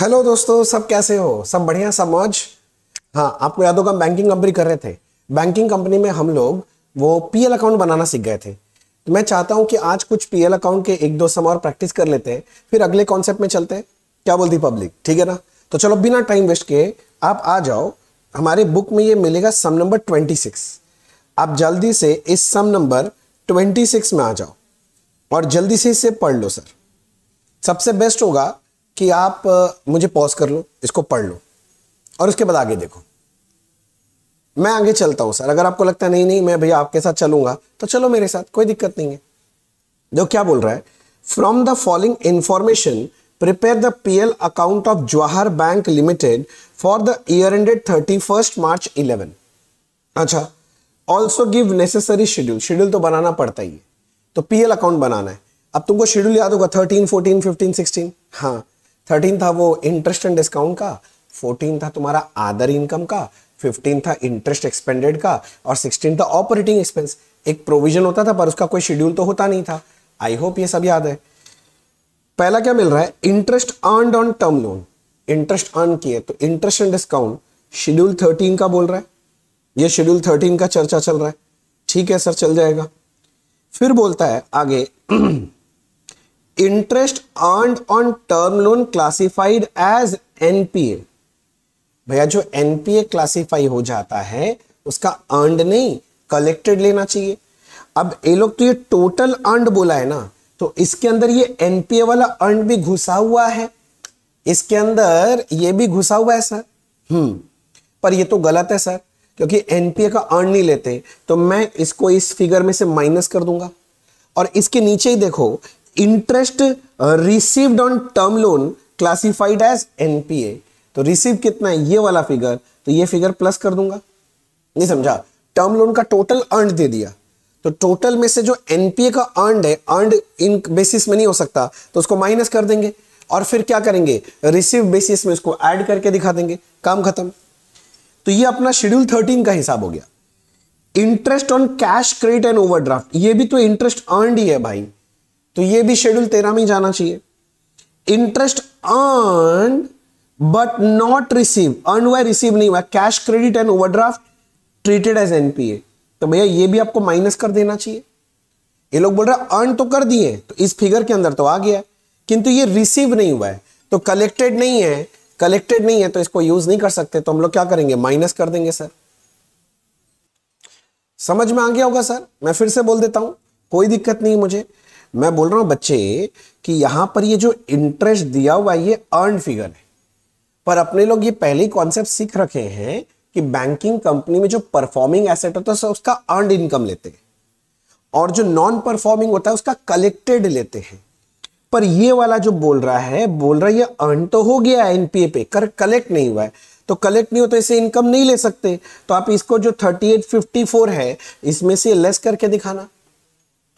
Hello दोस्तों सब कैसे हो सब बढ़िया सब मौज हाँ आपको याद होगा बैंकिंग कंपनी कर रहे थे बैंकिंग कंपनी में हम लोग वो पीएल अकाउंट बनाना सीख गए थे तो मैं चाहता हूँ कि आज कुछ पीएल अकाउंट के एक दो सम और प्रैक्टिस कर लेते हैं फिर अगले कॉन्सेप्ट में चलते हैं क्या बोलती पब्लिक ठीक है ना तो चलो बिना टाइम वेस्ट किए आप आ जाओ हमारे बुक में ये मिलेगा सम नंबर ट्वेंटी सिक्स आप जल्दी से इस सम नंबर ट्वेंटी सिक्स में आ जाओ और जल्दी से इसे पढ़ लो सर सबसे बेस्ट होगा कि आप मुझे पॉज कर लो इसको पढ़ लो और उसके बाद आगे देखो मैं आगे चलता हूँ सर अगर आपको लगता है नहीं नहीं मैं भैया आपके साथ चलूंगा तो चलो मेरे साथ कोई दिक्कत नहीं है जो क्या बोल रहा है from the following information prepare the L account of Jawahar bank limited for the year ended thirty first March eleven अच्छा also give necessary schedule schedule तो बनाना पड़ता ही है तो पीएल अकाउंट बनाना है अब तुमको शेड्यूल याद होगा थर्टीन फोर्टीन फिफ्टीन सिक्सटीन हाँ थर्टीन था वो इंटरेस्ट एंड डिस्काउंट का फोर्टीन था तुम्हारा आदर इनकम का फिफ्टीन था इंटरेस्ट एक्सपेंडेड का और सिक्सटीन था ऑपरेटिंग एक्सपेंस एक प्रोविजन होता था पर उसका कोई शेड्यूल तो होता नहीं था आई होप ये सब याद है पहला क्या मिल रहा है interest earned on term loan interest earn किए तो interest and discount schedule thirteen का बोल रहा है ये शेड्यूल थर्टीन का चर्चा चल रहा है ठीक है सर चल जाएगा फिर बोलता है आगे interest earn on term loan classified as NPA भैया जो एनपीए क्लासिफाई हो जाता है उसका अर्न नहीं कलेक्टेड लेना चाहिए अब ये लोग तो ये टोटल अर्न बोला है ना तो इसके अंदर ये एनपीए वाला अर्न भी घुसा हुआ है इसके अंदर ये भी घुसा हुआ है सर हम्म पर ये तो गलत है सर क्योंकि एनपीए का अर्न नहीं लेते तो मैं इसको इस फिगर में से माइनस कर दूंगा और इसके नीचे ही देखो interest received on term loan classified as NPA तो रिसीव कितना है ये वाला फिगर तो ये फिगर प्लस कर दूंगा नहीं समझा टर्म लोन का टोटल अर्न दे दिया तो टोटल में से जो एनपीए का अर्न है अर्न इन बेसिस में नहीं हो सकता तो उसको माइनस कर देंगे और फिर क्या करेंगे रिसीव बेसिस में उसको ऐड करके दिखा देंगे काम खत्म तो ये अपना शेड्यूल थर्टीन का हिसाब हो गया interest on cash credit and overdraft ये भी तो इंटरेस्ट अर्न ही है भाई तो ये भी शेड्यूल तेरह में जाना चाहिए interest earn but not receive earn हुआ रिसीव नहीं हुआ cash credit and overdraft treated as NPA तो भैया ये भी आपको माइनस कर देना चाहिए ये लोग बोल रहे अर्न तो कर दिए तो इस फिगर के अंदर तो आ गया किंतु ये रिसीव नहीं हुआ है तो कलेक्टेड नहीं है कलेक्टेड नहीं है तो इसको यूज नहीं कर सकते तो हम लोग क्या करेंगे माइनस कर देंगे सर समझ में आ गया होगा सर मैं फिर से बोल देता हूं कोई दिक्कत नहीं मुझे मैं बोल रहा हूं बच्चे कि यहां पर ये जो इंटरेस्ट दिया हुआ है ये अर्न फिगर है पर अपने लोग ये पहले ही कॉन्सेप्ट सीख रखे हैं कि बैंकिंग कंपनी में जो परफॉर्मिंग एसेट होता है उसका अर्न इनकम लेते हैं और जो नॉन परफॉर्मिंग होता है उसका कलेक्टेड लेते हैं पर ये वाला जो बोल रहा है बोल रहा है ये अर्न तो हो गया है एनपीए पे कर कलेक्ट नहीं हुआ है तो कलेक्ट नहीं होता तो इसे इनकम नहीं ले सकते तो आप इसको जो थर्टी एट फिफ्टी फोर है इसमें से लेस करके दिखाना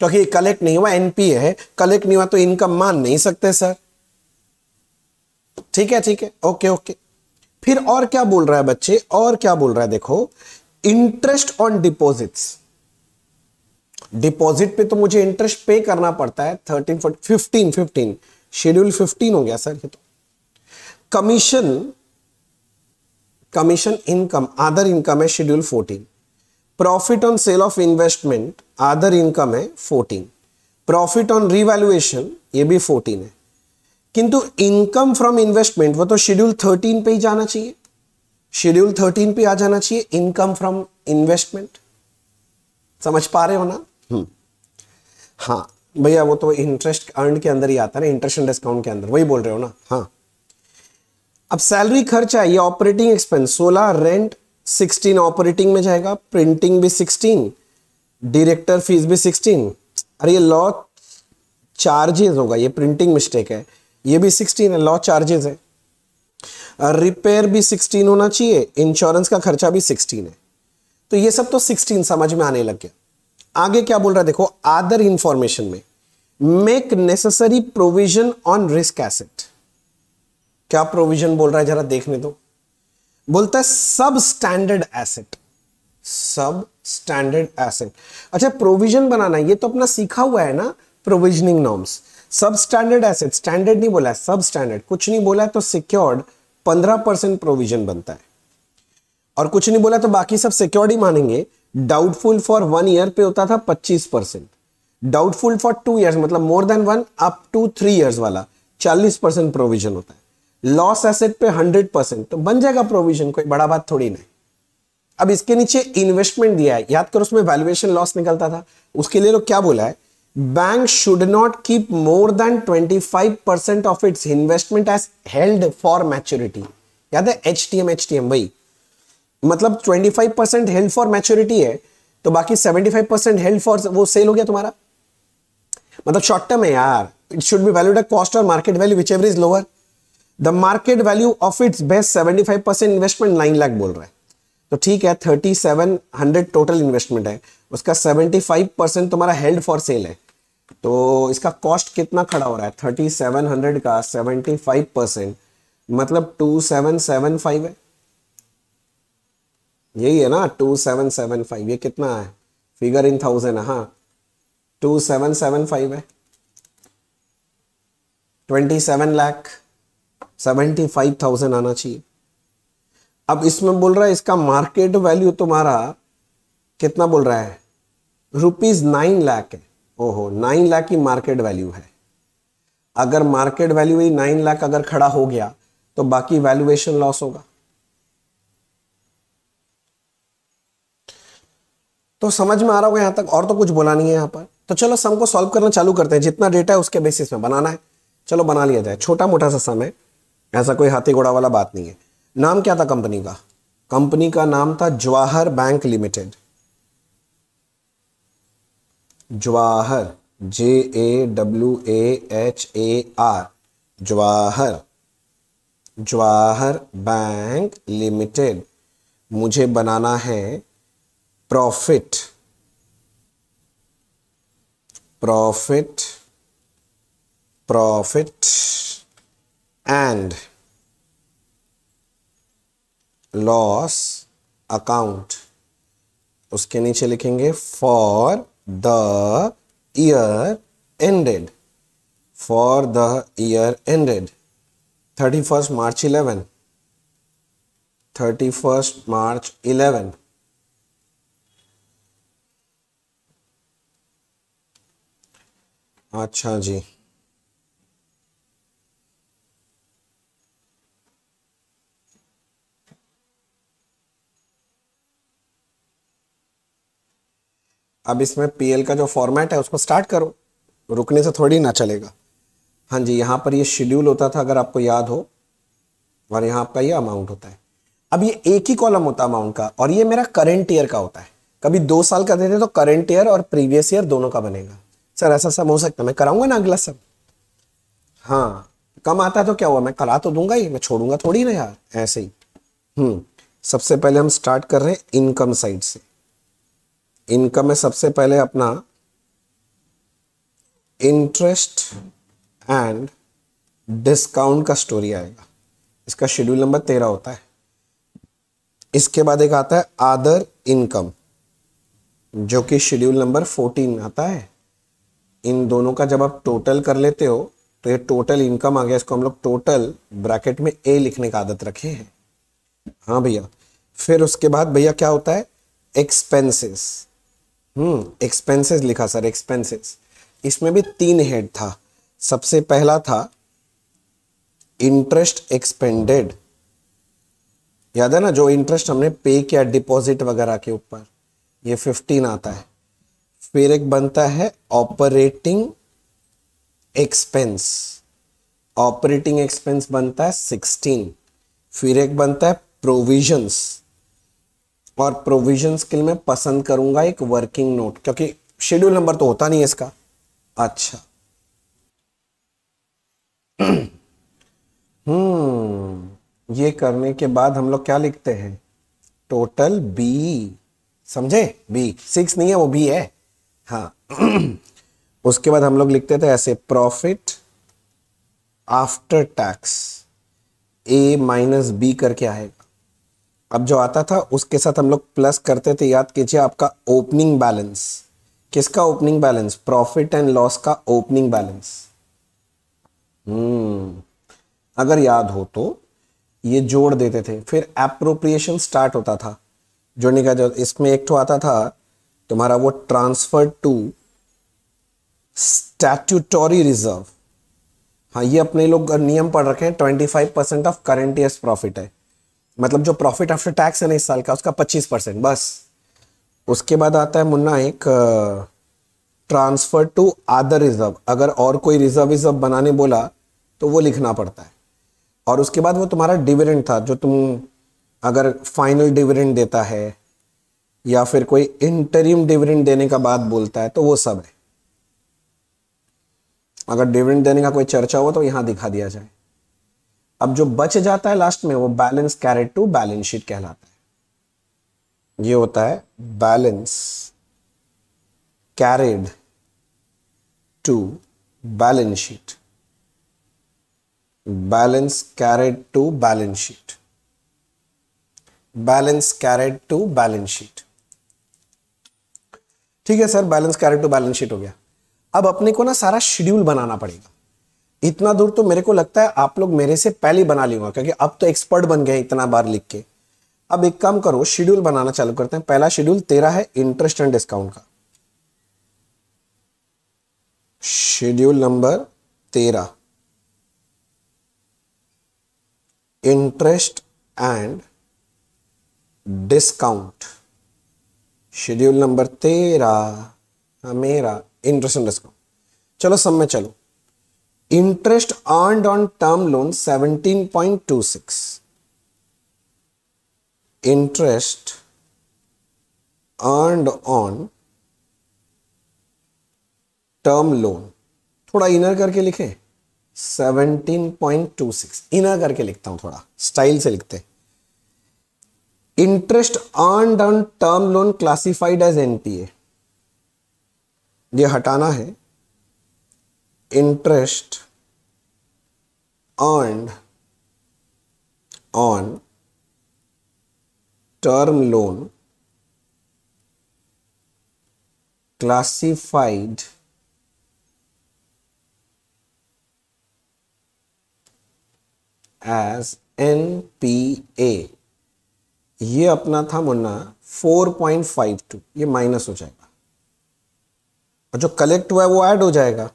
क्योंकि ये कलेक्ट नहीं हुआ एनपीए है कलेक्ट नहीं हुआ तो इनकम मान नहीं सकते सर ठीक है ठीक है ओके ओके फिर और क्या बोल रहा है बच्चे और क्या बोल रहा है देखो इंटरेस्ट ऑन डिपॉजिट्स डिपॉजिट पे तो मुझे इंटरेस्ट पे करना पड़ता है thirteen fifteen fifteen schedule fifteen हो गया सर ये तो commission commission income other income है schedule fourteen profit on sale of investment other income है फोर्टीन प्रॉफिट ऑन रिवैल्यूएशन ये भी फोर्टीन है किंतु इनकम फ्रॉम इन्वेस्टमेंट वो तो शेड्यूल थर्टीन पे ही जाना चाहिए शेड्यूल थर्टीन पे आ जाना चाहिए इनकम फ्रॉम इन्वेस्टमेंट समझ पा रहे हो ना हम्म. हाँ भैया वो तो इंटरेस्ट अर्न के अंदर ही आता है ना इंटरेस्ट एंड डिस्काउंट के अंदर वही बोल रहे हो ना हाँ अब सैलरी खर्चा ये ऑपरेटिंग एक्सपेंस सोलह रेंट सिक्सटीन ऑपरेटिंग में जाएगा प्रिंटिंग भी सिक्सटीन डायरेक्टर फीस भी सिक्सटीन अरे ये लॉ चार्जेज होगा ये प्रिंटिंग मिस्टेक है ये भी सिक्सटीन है लॉ चार्जेज है रिपेयर भी सिक्सटीन होना चाहिए इंश्योरेंस का खर्चा भी सिक्सटीन है तो ये सब तो सिक्सटीन समझ में आने लग गया आगे क्या बोल रहा है देखो आदर इंफॉर्मेशन में make necessary provision on risk asset क्या प्रोविजन बोल रहा है जरा देखने दो बोलता है substandard asset substandard asset अच्छा प्रोविजन बनाना ये तो अपना सीखा हुआ है ना provisioning norms substandard asset standard नहीं बोला है सब स्टैंडर्ड कुछ नहीं बोला है तो सिक्योर्ड पंद्रह परसेंट प्रोविजन बनता है और कुछ नहीं बोला तो बाकी सब सिक्योर्ड ही मानेंगे डाउटफुल फॉर वन ईयर पे होता था पच्चीस percent doubtful for two year मतलब more than one up to three years वाला चालीस परसेंट प्रोविजन होता है लॉस एसेट पे हंड्रेड परसेंट तो बन जाएगा प्रोविजन कोई बड़ा बात थोड़ी नहीं अब इसके नीचे इन्वेस्टमेंट दिया है याद करो उसमें वैल्यूएशन लॉस निकलता था उसके लिए लोग क्या बोला है bank should not keep more than 25 percent of its investment as held for maturity याद है H T M H T M वही मतलब 25 परसेंट हेल्ड फॉर मैच्योरिटी है तो बाकी 75 परसेंट हेल्ड फॉर वो सेल हो गया तुम्हारा मतलब शॉर्ट टर्म है यार it should be valued at cost और market value whichever is lower the market value of its best seventy five percent investment nine lakh बोल रहा है तो ठीक है thirty seven hundred total investment है उसका सेवेंटी फाइव परसेंट तुम्हारा हेल्ड फॉर सेल है तो इसका कॉस्ट कितना खड़ा हो रहा है थर्टी सेवन हंड्रेड का सेवेंटी फाइव परसेंट मतलब टू सेवन सेवन फाइव है यही है ना टू सेवन सेवन फाइव ये कितना है फिगर इन थाउजेंड है हाँ टू सेवन सेवन फाइव है twenty seven lakh seventy five thousand आना चाहिए अब इसमें बोल रहा है इसका मार्केट वैल्यू तुम्हारा कितना बोल रहा है रुपीज नाइन लाख है ओहो नाइन लाख की मार्केट वैल्यू है अगर मार्केट वैल्यू ही नाइन लाख अगर खड़ा हो गया तो बाकी वैल्यूएशन लॉस होगा तो समझ में आ रहा होगा यहां तक और तो कुछ बोला नहीं है यहां पर तो चलो सम को सॉल्व करना चालू करते हैं जितना डेटा है उसके बेसिस में बनाना है चलो बना लिया जाए छोटा मोटा सा सम है ऐसा कोई हाथी घोड़ा वाला बात नहीं है नाम क्या था कंपनी का कंपनी का नाम था Jawahar bank limited Jawahar J A W A H A R Jawahar Jawahar bank limited मुझे बनाना है profit profit profit and loss account उसके नीचे लिखेंगे for the year ended for the year ended thirty first March eleven thirty first March eleven अच्छा जी अब इसमें एल का जो फॉर्मेट है उसको स्टार्ट करो रुकने से थोड़ी ना चलेगा हाँ जी यहाँ पर ये शेड्यूल होता था अगर आपको याद हो और यहाँ आपका ये अमाउंट होता है अब ये एक ही कॉलम होता है अमाउंट का और ये मेरा करंट ईयर का होता है कभी दो साल का देते तो करंट ईयर और प्रीवियस ईयर दोनों का बनेगा सर ऐसा सब हो सकता है मैं कराऊंगा ना अगला सब हाँ कम आता है तो क्या हुआ मैं करा तो दूंगा ही मैं छोड़ूंगा थोड़ी ना यार ऐसे ही हम्म सबसे पहले हम स्टार्ट कर रहे हैं इनकम साइड से इनकम में सबसे पहले अपना इंटरेस्ट एंड डिस्काउंट का स्टोरी आएगा इसका शेड्यूल नंबर तेरह होता है इसके बाद एक आता है आदर इनकम जो कि शेड्यूल नंबर फोर्टीन आता है इन दोनों का जब आप टोटल कर लेते हो तो ये टोटल इनकम आ गया इसको हम लोग टोटल ब्रैकेट में ए लिखने का आदत रखे हैं हाँ भैया फिर उसके बाद भैया क्या होता है एक्सपेंसेस हम्म एक्सपेंसेस लिखा सर एक्सपेंसेस इसमें भी तीन हेड था सबसे पहला था इंटरेस्ट एक्सपेंडेड याद है ना जो इंटरेस्ट हमने पे किया डिपॉजिट वगैरह के ऊपर ये फिफ्टीन आता है फिर एक बनता है ऑपरेटिंग एक्सपेंस ऑपरेटिंग एक्सपेंस बनता है सिक्सटीन फिर एक बनता है प्रोविजंस और प्रोविजन स्किल में पसंद करूंगा एक वर्किंग नोट क्योंकि शेड्यूल नंबर तो होता नहीं है इसका अच्छा हम्म ये करने के बाद हम लोग क्या लिखते हैं टोटल बी समझे बी सिक्स नहीं है वो बी है हाँ उसके बाद हम लोग लिखते थे ऐसे profit after tax A minus B करके आएगा अब जो आता था उसके साथ हम लोग प्लस करते थे याद कीजिए आपका ओपनिंग बैलेंस किसका opening balance profit and loss का ओपनिंग बैलेंस हम्म अगर याद हो तो ये जोड़ देते थे फिर अप्रोप्रिएशन स्टार्ट होता था जोड़ने का जो इसमें एक तो आता था तुम्हारा वो ट्रांसफर टू स्टैट्यूटोरी रिजर्व हाँ ये अपने लोग नियम पढ़ रखे हैं twenty five percent of current year profit है मतलब जो प्रॉफिट आफ्टर टैक्स है ना इस साल का उसका पच्चीस परसेंट बस उसके बाद आता है मुन्ना एक ट्रांसफर टू आदर रिजर्व अगर और कोई रिजर्व रिजर्व बनाने बोला तो वो लिखना पड़ता है और उसके बाद वो तुम्हारा डिविडेंड था जो तुम अगर फाइनल डिविडेंड देता है या फिर कोई इंटरिम डिविडेंड देने का बात बोलता है तो वो सब है अगर डिविडेंड देने का कोई चर्चा हो तो यहां दिखा दिया जाए अब जो बच जाता है लास्ट में वो balance carried to balance sheet कहलाता है ये होता है balance carried to balance sheet balance carried to balance sheet balance carried to balance sheet ठीक है sir balance carried to balance sheet हो गया अब अपने को ना सारा शेड्यूल बनाना पड़ेगा इतना दूर तो मेरे को लगता है आप लोग मेरे से पहले बना लेगा क्योंकि अब तो एक्सपर्ट बन गए इतना बार लिख के अब एक काम करो शेड्यूल बनाना चालू करते हैं पहला शेड्यूल तेरा है इंटरेस्ट एंड डिस्काउंट का शेड्यूल नंबर तेरह interest and discount schedule number तेरह मेरा इंटरेस्ट एंड डिस्काउंट चलो सब में चलो interest earned on term loan 17.26 interest earned on term loan थोड़ा इनर करके लिखे 17.26 इनर करके लिखता हूं थोड़ा स्टाइल से लिखते interest earn on term loan classified as NPA ये हटाना है interest earned on term loan classified as NPA ये अपना था मुन्ना 4.52 ये माइनस हो जाएगा और जो कलेक्ट हुआ है वो ऐड हो जाएगा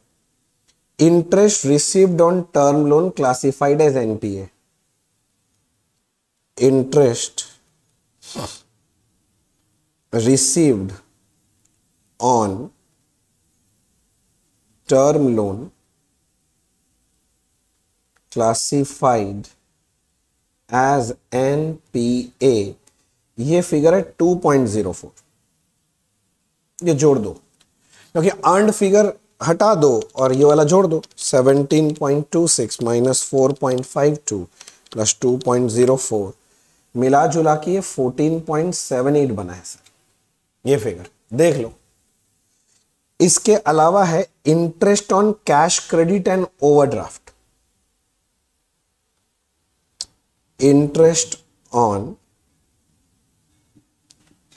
interest received on term loan classified as NPA interest received on term loan classified as N P A ये फिगर है टू पॉइंट जीरो फोर ये जोड़ दो क्योंकि अर्ड फिगर हटा दो और ये वाला जोड़ दो 17.26 minus four point five two plus two point zero four मिला जुला के ये 14.78 बना है सर ये फिगर देख लो इसके अलावा है interest on cash credit and overdraft interest on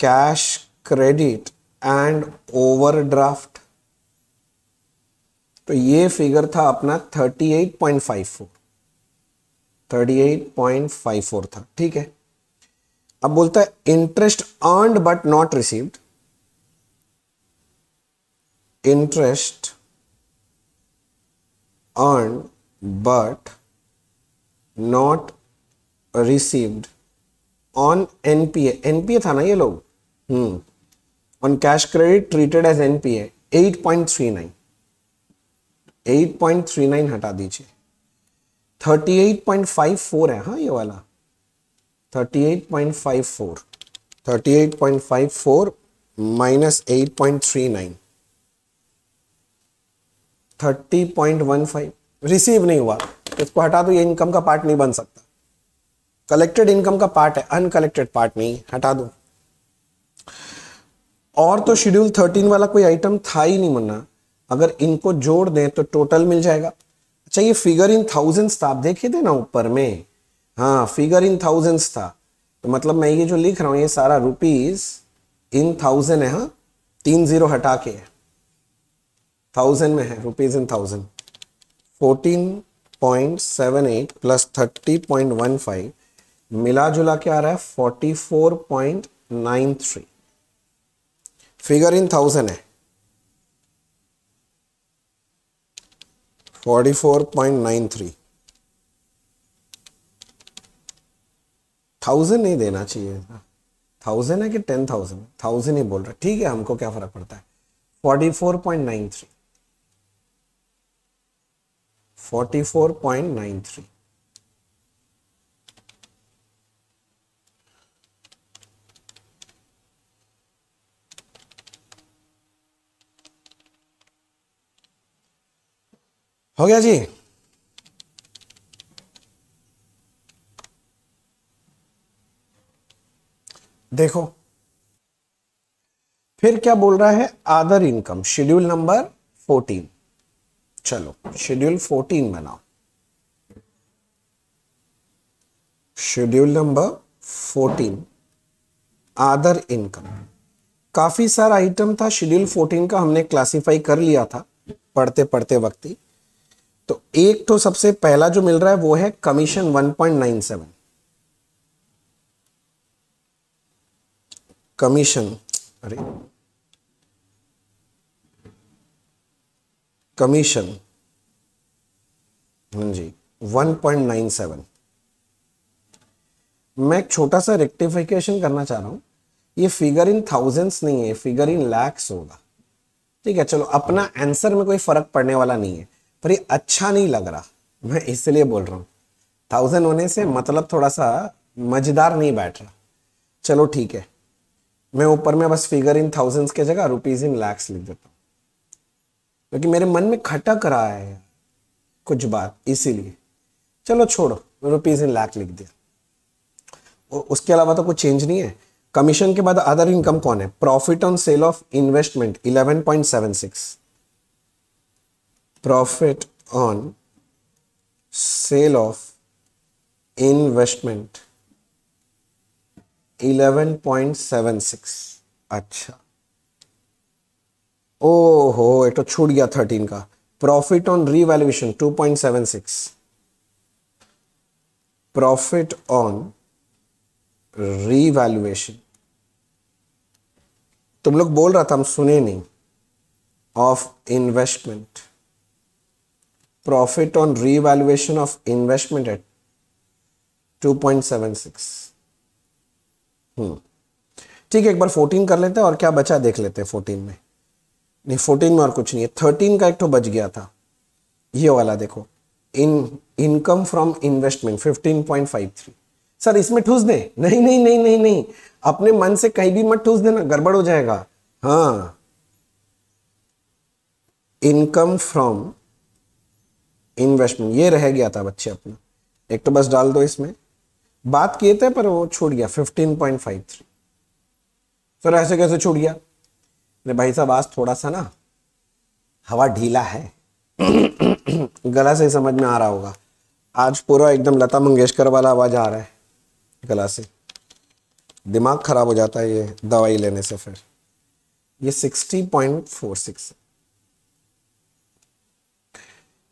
cash credit and overdraft तो ये फिगर था अपना 38.54 38.54 था ठीक है अब बोलता है interest earned but not received interest earn but not received on NPA NPA था ना ये लोग hmm on cash credit treated as NPA 8.39 8.39 हटा दीजिए 38.54 है हा ये वाला 38.54 38.54 माइनस 8.39 30.15 रिसीव नहीं हुआ इसको हटा दो ये इनकम का पार्ट नहीं बन सकता कलेक्टेड इनकम का पार्ट है अनकलेक्टेड पार्ट नहीं हटा दो और तो शेड्यूल थर्टीन वाला कोई आइटम था ही नहीं मुन्ना अगर इनको जोड़ दें तो टोटल मिल जाएगा अच्छा ये फिगर इन थाउजेंड्स था आप देखे थे ना ऊपर में हाँ फिगर इन थाउजेंड्स था तो मतलब मैं ये जो लिख रहा हूँ ये सारा रुपीज इन थाउजेंड है हाँ तीन जीरो हटा के है थाउजेंड में है rupees in thousand fourteen point seven eight plus thirty point one five मिला जुला के आ रहा है forty four point nine three figure in thousand है थाउजेंड नहीं देना चाहिए थाउजेंड है कि टेन थाउजेंड थाउजेंड ही बोल रहा है ठीक है हमको क्या फर्क पड़ता है forty four point nine three forty four point nine three हो गया जी देखो फिर क्या बोल रहा है other income schedule number fourteen चलो शेड्यूल फोर्टीन बनाओ schedule number fourteen other income काफी सारा आइटम था शेड्यूल फोर्टीन का हमने क्लासिफाई कर लिया था पढ़ते पढ़ते वक्त ही तो एक तो सबसे पहला जो मिल रहा है वो है कमीशन 1.97 कमीशन अरे कमीशन हाँ जी 1.97 मैं एक छोटा सा रेक्टिफिकेशन करना चाह रहा हूं ये फिगर इन थाउजेंड्स नहीं है फिगर इन लैक्स होगा ठीक है चलो अपना आंसर में कोई फर्क पड़ने वाला नहीं है पर ये अच्छा नहीं लग रहा मैं इसलिए बोल रहा हूँ थाउजेंड होने से मतलब थोड़ा सा मजेदार नहीं बैठ रहा चलो ठीक है मैं ऊपर में बस फिगर इन थाउजेंड्स के जगह रुपीज इन लैक्स लिख देता हूँ क्योंकि मेरे मन में खटक रहा है कुछ बात इसीलिए चलो छोड़ो रुपीज इन लैक्स लिख दिया उसके अलावा तो कुछ चेंज नहीं है कमीशन के बाद अदर इनकम कौन है profit on sale of investment eleven point seven six profit on sale of investment 11.76 अच्छा ओ हो ये तो छूट गया 13 का profit on revaluation 2.76 profit on revaluation तुम लोग बोल रहा था हम सुने नहीं of investment profit on revaluation of investment at 2.76 hmm hmm. ठीक है एक बार 14 कर लेते हैं और क्या बचा देख लेते हैं 14 में नहीं 14 में और कुछ नहीं है 13 का एक तो बच गया था ये वाला देखो इन इनकम फ्रॉम इन्वेस्टमेंट 15.53 सर इसमें ठूस दे नहीं नहीं नहीं नहीं नहीं अपने मन से कहीं भी मत ठूस देना गड़बड़ हो जाएगा हाँ इनकम फ्रॉम इन्वेस्टमेंट ये रह गया था बच्चे अपना एक तो बस डाल दो इसमें बात किए थे पर वो छूट गया fifteen point five three sir ऐसे कैसे छूट गया अरे भाई साहब आज थोड़ा सा ना हवा ढीला है गला से ही समझ में आ रहा होगा आज पूरा एकदम लता मंगेशकर वाला आवाज आ रहा है गला से दिमाग खराब हो जाता है ये दवाई लेने से फिर ये सिक्सटी पॉइंट फोर सिक्स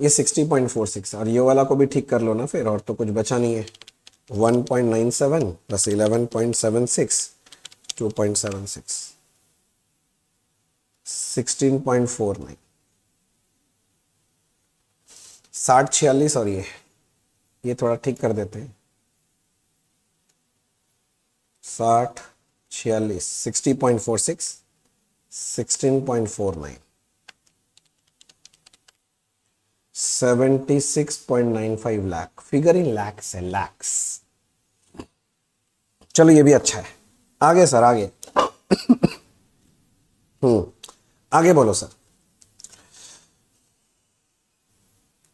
ये 60.46 और ये वाला को भी ठीक कर लो ना फिर और तो कुछ बचा नहीं है 1.97 प्लस 11.76 2.76 नाइन साठ छियालीस और ये ये थोड़ा ठीक कर देते हैं साठ छियालीस sixty point four six sixteen point four nine 76.95 lakh figure in lakhs है लैक्स चलो ये भी अच्छा है आगे सर आगे हम्म आगे बोलो सर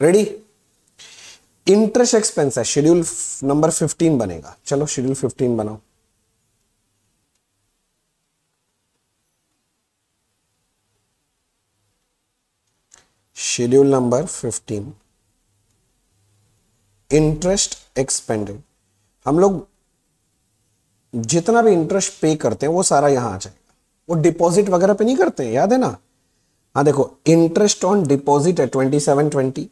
रेडी इंटरेस्ट एक्सपेंस है शेड्यूल नंबर 15 बनेगा चलो शेड्यूल 15 बनाओ शेड्यूल नंबर 15 इंटरेस्ट एक्सपेंडेड हम लोग जितना भी इंटरेस्ट पे करते हैं वो सारा यहां आ जाएगा वो डिपॉजिट वगैरह पे नहीं करते हैं याद है ना हाँ देखो इंटरेस्ट ऑन डिपॉजिट है twenty seven twenty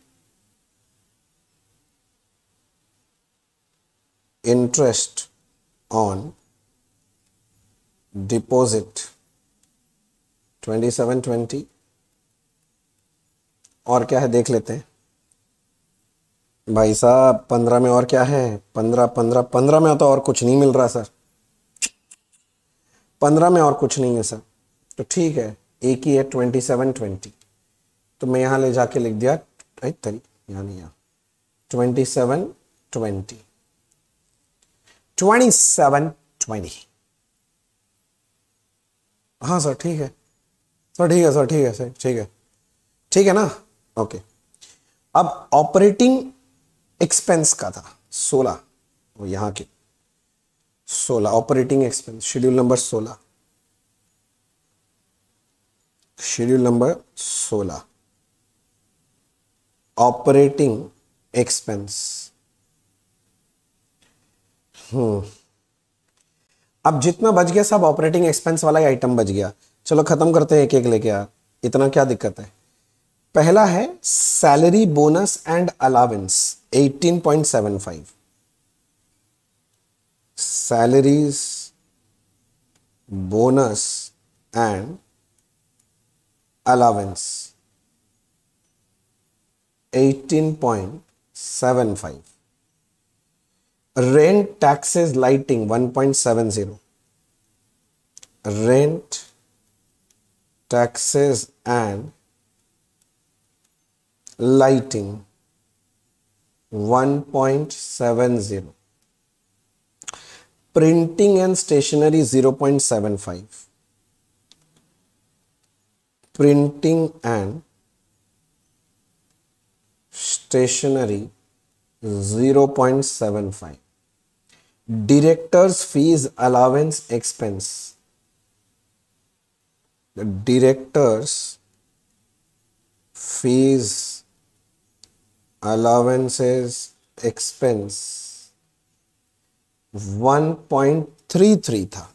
interest on deposit twenty seven twenty और क्या है देख लेते हैं भाई साहब पंद्रह में और क्या है पंद्रह पंद्रह पंद्रह में तो और कुछ नहीं मिल रहा सर पंद्रह में और कुछ नहीं है सर तो ठीक है एक ही है ट्वेंटी सेवन ट्वेंटी तो मैं यहाँ ले जाके लिख दिया आई यहाँ twenty seven twenty twenty seven twenty हाँ सर ठीक है सर ठीक है सर ठीक है सर ठीक है ठीक है ना ओके अब ऑपरेटिंग एक्सपेंस का था सोलह वो यहां के सोलह ऑपरेटिंग एक्सपेंस शेड्यूल नंबर सोलह शेड्यूल नंबर सोलह ऑपरेटिंग एक्सपेंस हम्म अब जितना बच गया सब ऑपरेटिंग एक्सपेंस वाला ही आइटम बच गया चलो खत्म करते हैं एक एक लेके यार इतना क्या दिक्कत है पहला है salary bonus and allowance 18.75 salaries bonus and allowance 18.75 rent taxes lighting 1.70 rent taxes and lighting 1.70 printing and stationery 0.75 printing and stationery 0.75 director's fees allowance expense the director's fees allowances expense 1.33 था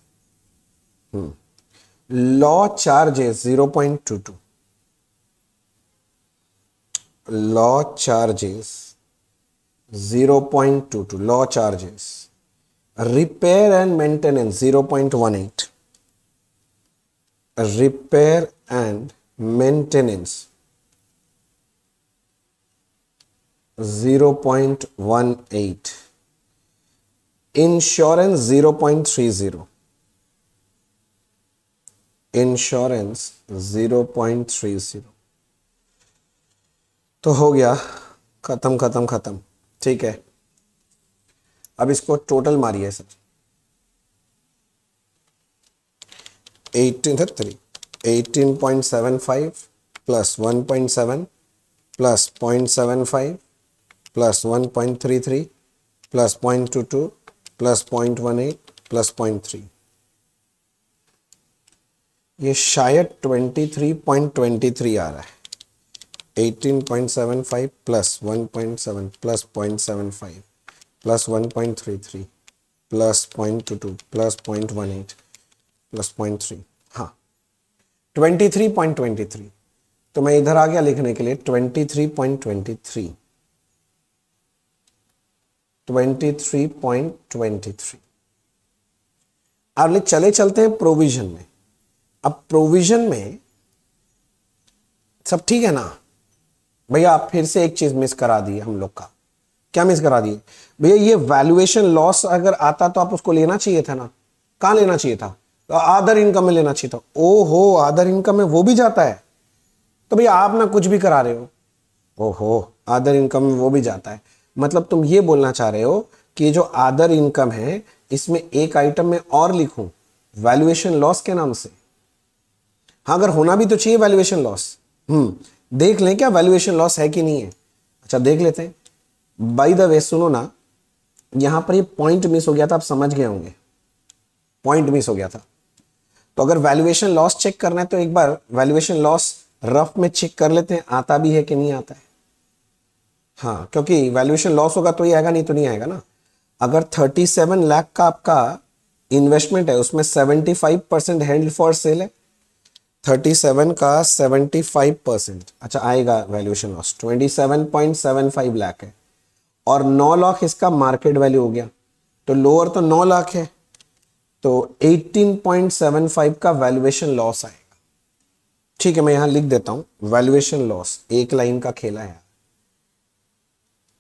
law charges 0.22 law charges 0.22 law charges repair and maintenance 0.18 repair and maintenance zero point one eight insurance zero zero zero point point three three insurance zero तो हो गया खत्म खत्म खत्म ठीक है अब इसको टोटल मारिए sir eighteen three eighteen point seven five plus one point seven plus point seven five plus one point three three plus point two two plus point one eight plus point three ये शायद twenty three point twenty three आ रहा है eighteen point seven five plus one point seven plus point seven five plus one point three three plus point two two plus point one eight plus point three हाँ twenty three point twenty three तो मैं इधर आ गया लिखने के लिए twenty three point twenty three 23.23 अब चले चलते हैं प्रोविजन में अब प्रोविजन में सब ठीक है ना भैया आप फिर से एक चीज मिस करा दी हम लोग का क्या मिस करा दिए भैया ये वैल्यूएशन लॉस अगर आता तो आप उसको लेना चाहिए था ना कहा लेना चाहिए था तो आदर इनकम में लेना चाहिए था ओ हो आदर इनकम में वो भी जाता है तो भैया आप ना कुछ भी करा रहे हो ओहो आदर इनकम में वो भी जाता है मतलब तुम ये बोलना चाह रहे हो कि जो आदर इनकम है इसमें एक आइटम में और लिखूं वैल्यूएशन लॉस के नाम से हाँ अगर होना भी तो चाहिए वैल्यूएशन लॉस हम्म देख लें क्या वैल्यूएशन लॉस है कि नहीं है अच्छा देख लेते हैं बाई द वे सुनो ना यहां पर ये पॉइंट मिस हो गया था आप समझ गए होंगे पॉइंट मिस हो गया था तो अगर वैल्युएशन लॉस चेक करना है तो एक बार वैल्युएशन लॉस रफ में चेक कर लेते हैं आता भी है कि नहीं आता है हाँ क्योंकि वैल्यूएशन लॉस होगा तो ही आएगा नहीं तो नहीं आएगा ना अगर 37 लाख का आपका इन्वेस्टमेंट है उसमें 75 परसेंट हैंड फॉर सेल है 37 का 75 परसेंट अच्छा आएगा वैल्यूएशन लॉस 27.75 लाख है और 9 लाख इसका मार्केट वैल्यू हो गया तो लोअर तो 9 लाख है तो 18.75 का वैल्यूएशन लॉस आएगा ठीक है मैं यहाँ लिख देता हूँ वैल्यूएशन लॉस एक लाइन का खेला है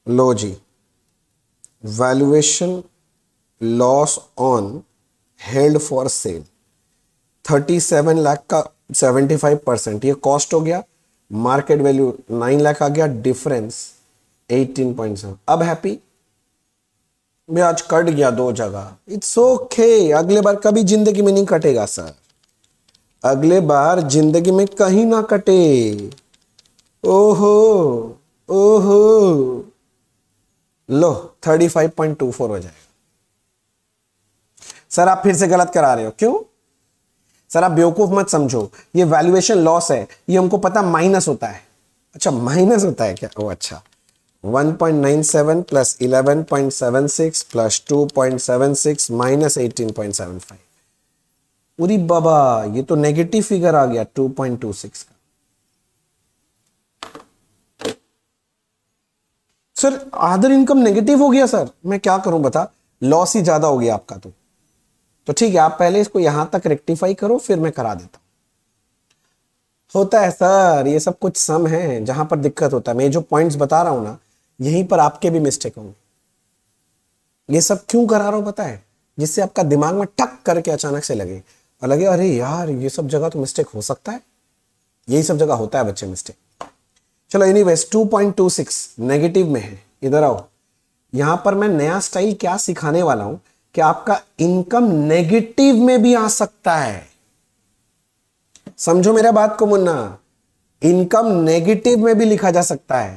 लो जी valuation loss on held for sale thirty seven lakh का सेवेंटी फाइव परसेंट ये कॉस्ट हो गया मार्केट वैल्यू नाइन लाख आ गया डिफरेंस एटीन पॉइंट सेवन अब हैप्पी मैं आज कट गया दो जगह इट्स ओके अगले बार कभी जिंदगी में नहीं कटेगा सर अगले बार जिंदगी में कहीं ना कटे ओहो ओहो लो 35.24 हो जाएगा सर आप फिर से गलत करा रहे हो क्यों सर आप बेवकूफ मत समझो ये वैल्यूएशन लॉस है ये हमको पता माइनस होता है अच्छा माइनस होता है क्या ओ अच्छा 1.97 प्लस 11.76 प्लस 2.76 माइनस 18.75 पूरी बाबा ये तो नेगेटिव फिगर आ गया 2.26 का सर अदर इनकम नेगेटिव हो गया सर मैं क्या करूं बता लॉस ही ज्यादा हो गया आपका तो तो ठीक है आप पहले इसको यहां तक रेक्टिफाई करो फिर मैं करा देता हूं होता है सर ये सब कुछ सम है जहां पर दिक्कत होता है मैं जो पॉइंट्स बता रहा हूं ना यहीं पर आपके भी मिस्टेक होंगे ये सब क्यों करा रहा हूं पता है जिससे आपका दिमाग में टक करके अचानक से लगे और लगे अरे यार ये सब जगह तो मिस्टेक हो सकता है यही सब जगह होता है बच्चे मिस्टेक चलो एनीवेज 2.26 नेगेटिव में है इधर आओ यहां पर मैं नया स्टाइल क्या सिखाने वाला हूं कि आपका इनकम नेगेटिव में भी आ सकता है समझो मेरा बात को मुन्ना इनकम नेगेटिव में भी लिखा जा सकता है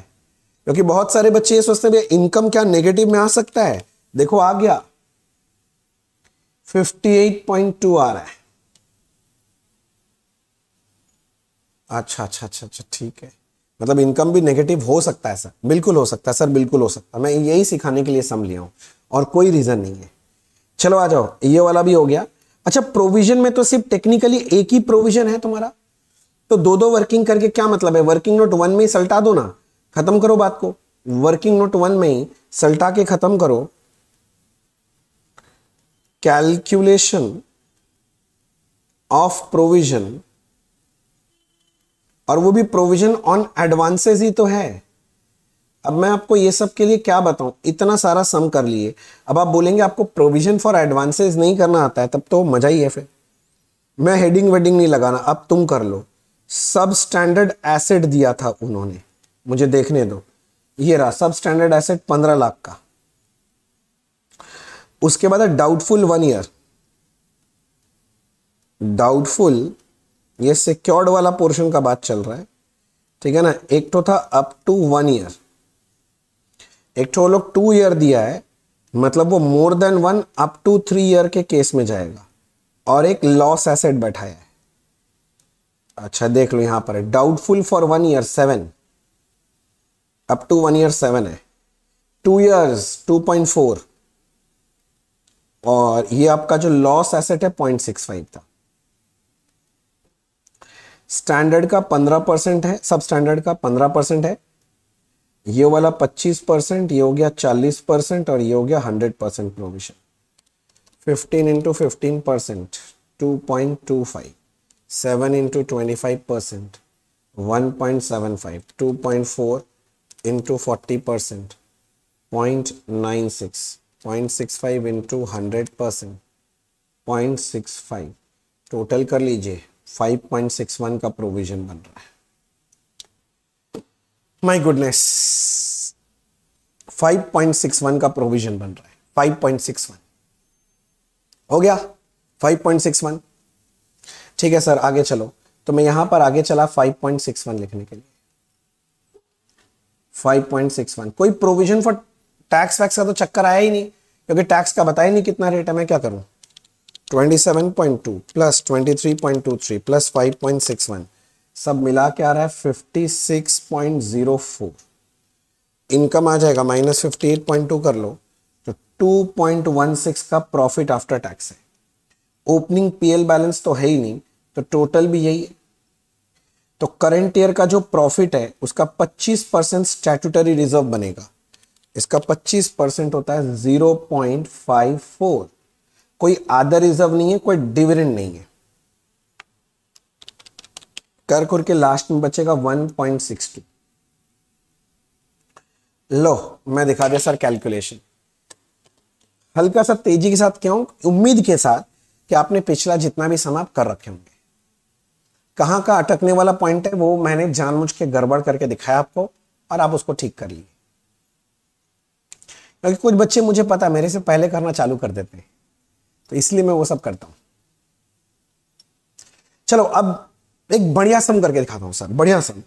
क्योंकि बहुत सारे बच्चे ये सोचते हैं इनकम क्या नेगेटिव में आ सकता है देखो आ गया 58.2 आ रहा है अच्छा अच्छा अच्छा अच्छा ठीक है मतलब इनकम भी नेगेटिव हो सकता है सर बिल्कुल हो सकता है सर बिल्कुल हो सकता है मैं यही सिखाने के लिए सम लिया हूँ और कोई रीज़न नहीं है चलो आ जाओ ये वाला भी हो गया अच्छा प्रोविजन में तो सिर्फ टेक्निकली एक ही प्रोविजन है तुम्हारा तो दो दो वर्किंग करके क्या मतलब है वर्किंग नोट वन में ही सल्टा दो ना खत्म करो बात को वर्किंग नोट वन में ही सल्टा के खत्म करो कैलक्यूलेशन ऑफ प्रोविजन और वो भी प्रोविजन ऑन एडवांसेस ही तो है अब मैं आपको ये सब के लिए क्या बताऊं इतना सारा सम कर लिए अब आप बोलेंगे आपको प्रोविजन फॉर एडवांसेस नहीं करना आता है तब तो मजा ही है फिर मैं हेडिंग वेडिंग नहीं लगाना अब तुम कर लो सब स्टैंडर्ड एसेट दिया था उन्होंने मुझे देखने दो ये रहा सब स्टैंडर्ड एसेट पंद्रह लाख का उसके बाद डाउटफुल वन ईयर डाउटफुल ये सिक्योर्ड वाला पोर्शन का बात चल रहा है ठीक है ना एक तो था अप टू वन ईयर एक तो लोग टू ईयर दिया है मतलब वो more than one up to three year के केस में जाएगा और एक लॉस एसेट बैठाया है अच्छा देख लो यहां पर है doubtful for one year seven up to one year seven है two years two point four और ये आपका जो लॉस एसेट है पॉइंट सिक्स फाइव था स्टैंडर्ड का पंद्रह परसेंट है सब स्टैंडर्ड का पंद्रह परसेंट है ये वाला पच्चीस परसेंट ये हो गया चालीस परसेंट और ये हो गया hundred percent provision fifteen into fifteen percent two point two five seven into twenty five percent one point seven five two point four into forty percent point nine six point six five into hundred percent point six five total कर लीजिए 5.61 का provision बन रहा है my goodness 5.61 का provision बन रहा है 5.61 हो गया 5.61 ठीक है सर आगे चलो तो मैं यहां पर आगे चला 5.61 लिखने के लिए 5.61 कोई प्रोविजन फॉर टैक्स वैक्स का तो चक्कर आया ही नहीं क्योंकि टैक्स का बताया नहीं कितना रेट है मैं क्या करूं 27.2 प्लस 23.23 प्लस 5.61 सब मिला के आ रहा है 56.04 इनकम आ जाएगा माइनस 58.2 कर लो तो 2.16 का प्रॉफिट आफ्टर टैक्स है ओपनिंग पीएल बैलेंस तो है ही नहीं तो टोटल भी यही है तो करंट ईयर का जो प्रॉफिट है उसका 25 परसेंट स्टैट्यूटरी रिजर्व बनेगा इसका 25 परसेंट होता है 0.54 कोई आदर रिजर्व नहीं है कोई डिविडेंड नहीं है कर कर के लास्ट में बचेगा 1.62 लो मैं दिखा दिया सर कैलकुलेशन हल्का सा तेजी के साथ क्यों उम्मीद के साथ कि आपने पिछला जितना भी समाप्त आप कर रखे होंगे कहां का अटकने वाला पॉइंट है वो मैंने जानबूझ के गड़बड़ करके दिखाया आपको और आप उसको ठीक कर लिए क्योंकि कुछ बच्चे मुझे पता मेरे से पहले करना चालू कर देते हैं तो इसलिए मैं वो सब करता हूं चलो अब एक बढ़िया सम करके दिखाता हूं सर बढ़िया सम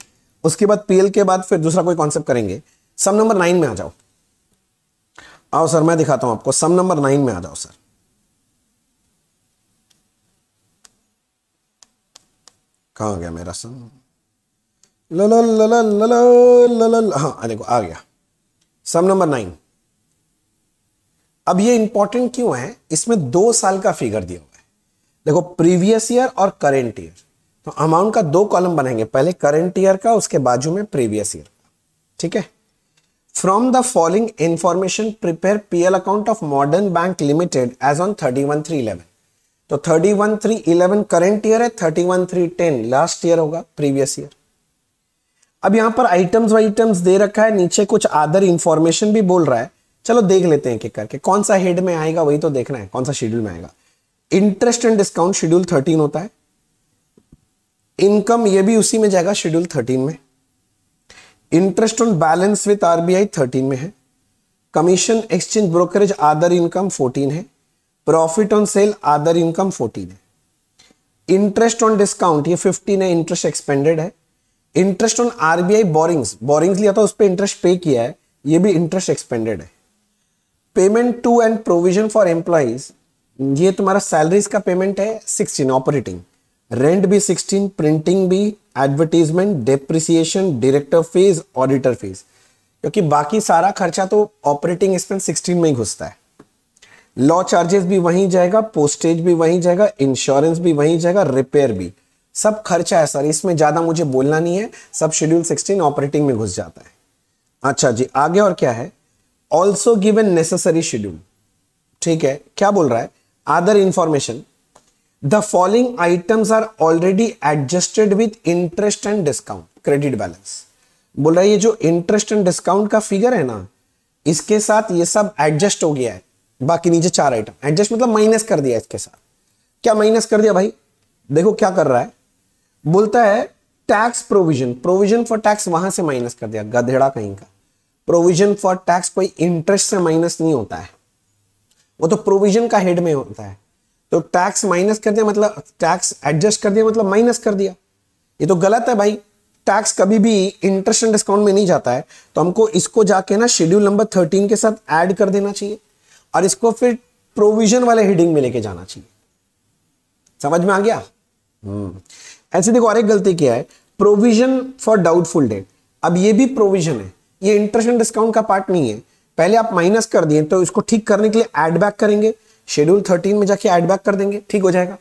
उसके बाद पीएल के बाद फिर दूसरा कोई कॉन्सेप्ट करेंगे सम नंबर नाइन में आ जाओ आओ सर मैं दिखाता हूं आपको सम नंबर नाइन में आ जाओ सर कहा गया मेरा सम लल लल लल लल हाँ देखो आ गया सम नंबर नाइन अब ये इंपॉर्टेंट क्यों है इसमें दो साल का फिगर दिया हुआ है देखो प्रीवियस ईयर और करेंट ईयर तो अमाउंट का दो कॉलम बनेंगे पहले करेंट ईयर का उसके बाजू में प्रीवियस ईयर का ठीक है from the following information prepare PL account of modern bank limited as on thirty one three eleven तो thirty one three eleven current year है thirty one three ten last year होगा previous year अब यहां पर items वाइटम्स दे रखा है नीचे कुछ अदर इंफॉर्मेशन भी बोल रहा है चलो देख लेते हैं एक करके कौन सा हेड में आएगा वही तो देखना है कौन सा शेड्यूल में आएगा interest and discount schedule thirteen होता है इनकम ये भी उसी में जाएगा शेड्यूल थर्टीन में interest on balance with RBI thirteen में है commission exchange brokerage other income fourteen है profit on sale other income fourteen है इंटरेस्ट ऑन डिस्काउंट ये फिफ्टीन है इंटरेस्ट एक्सपेंडेड है interest on RBI borrowings borrowings लिया था उस पर इंटरेस्ट पे किया है ये भी इंटरेस्ट एक्सपेंडेड है payment to and provision for employees ये तुम्हारा सैलरीज का पेमेंट है सिक्सटीन ऑपरेटिंग रेंट भी सिक्सटीन प्रिंटिंग भी advertisement depreciation director fees auditor fees क्योंकि बाकी सारा खर्चा तो ऑपरेटिंग एक्सपेंस सिक्सटीन में ही घुसता है लॉ चार्जेस भी वहीं जाएगा पोस्टेज भी वहीं जाएगा इंश्योरेंस भी वहीं जाएगा रिपेयर भी सब खर्चा है सर इसमें ज्यादा मुझे बोलना नहीं है सब शेड्यूल सिक्सटीन ऑपरेटिंग में घुस जाता है अच्छा जी आगे और क्या है ऑल्सो गिवन नेसेसरी शेड्यूल ठीक है क्या बोल रहा है other information the following items are already adjusted with interest and discount credit balance बोल रहा है ये जो इंटरेस्ट एंड डिस्काउंट का फिगर है ना इसके साथ ये सब एडजस्ट हो गया है बाकी नीचे चार आइटम एडजस्ट मतलब माइनस कर दिया इसके साथ क्या माइनस कर दिया भाई देखो क्या कर रहा है बोलता है tax provision provision for tax वहां से माइनस कर दिया गधेड़ा कहीं का प्रोविजन फॉर टैक्स कोई इंटरेस्ट से माइनस नहीं होता है वो तो प्रोविजन का हेड में होता है तो टैक्स माइनस कर दिया मतलब टैक्स एडजस्ट कर दिया मतलब माइनस कर दिया ये तो गलत है भाई टैक्स कभी भी इंटरेस्ट एंड डिस्काउंट में नहीं जाता है तो हमको इसको जाके ना शेड्यूल नंबर थर्टीन के साथ ऐड कर देना चाहिए और इसको फिर प्रोविजन वाले हेडिंग में लेके जाना चाहिए समझ में आ गया हम्म। ऐसे देखो और एक गलती क्या है प्रोविजन फॉर डाउटफुल डेट अब ये भी प्रोविजन है ये इंटरेस्ट एंड डिस्काउंट का पार्ट नहीं है पहले आप माइनस कर दिए तो इसको ठीक करने के लिए एड बैक करेंगे शेड्यूल थर्टीन में जाके एड बैक कर देंगे ठीक हो जाएगा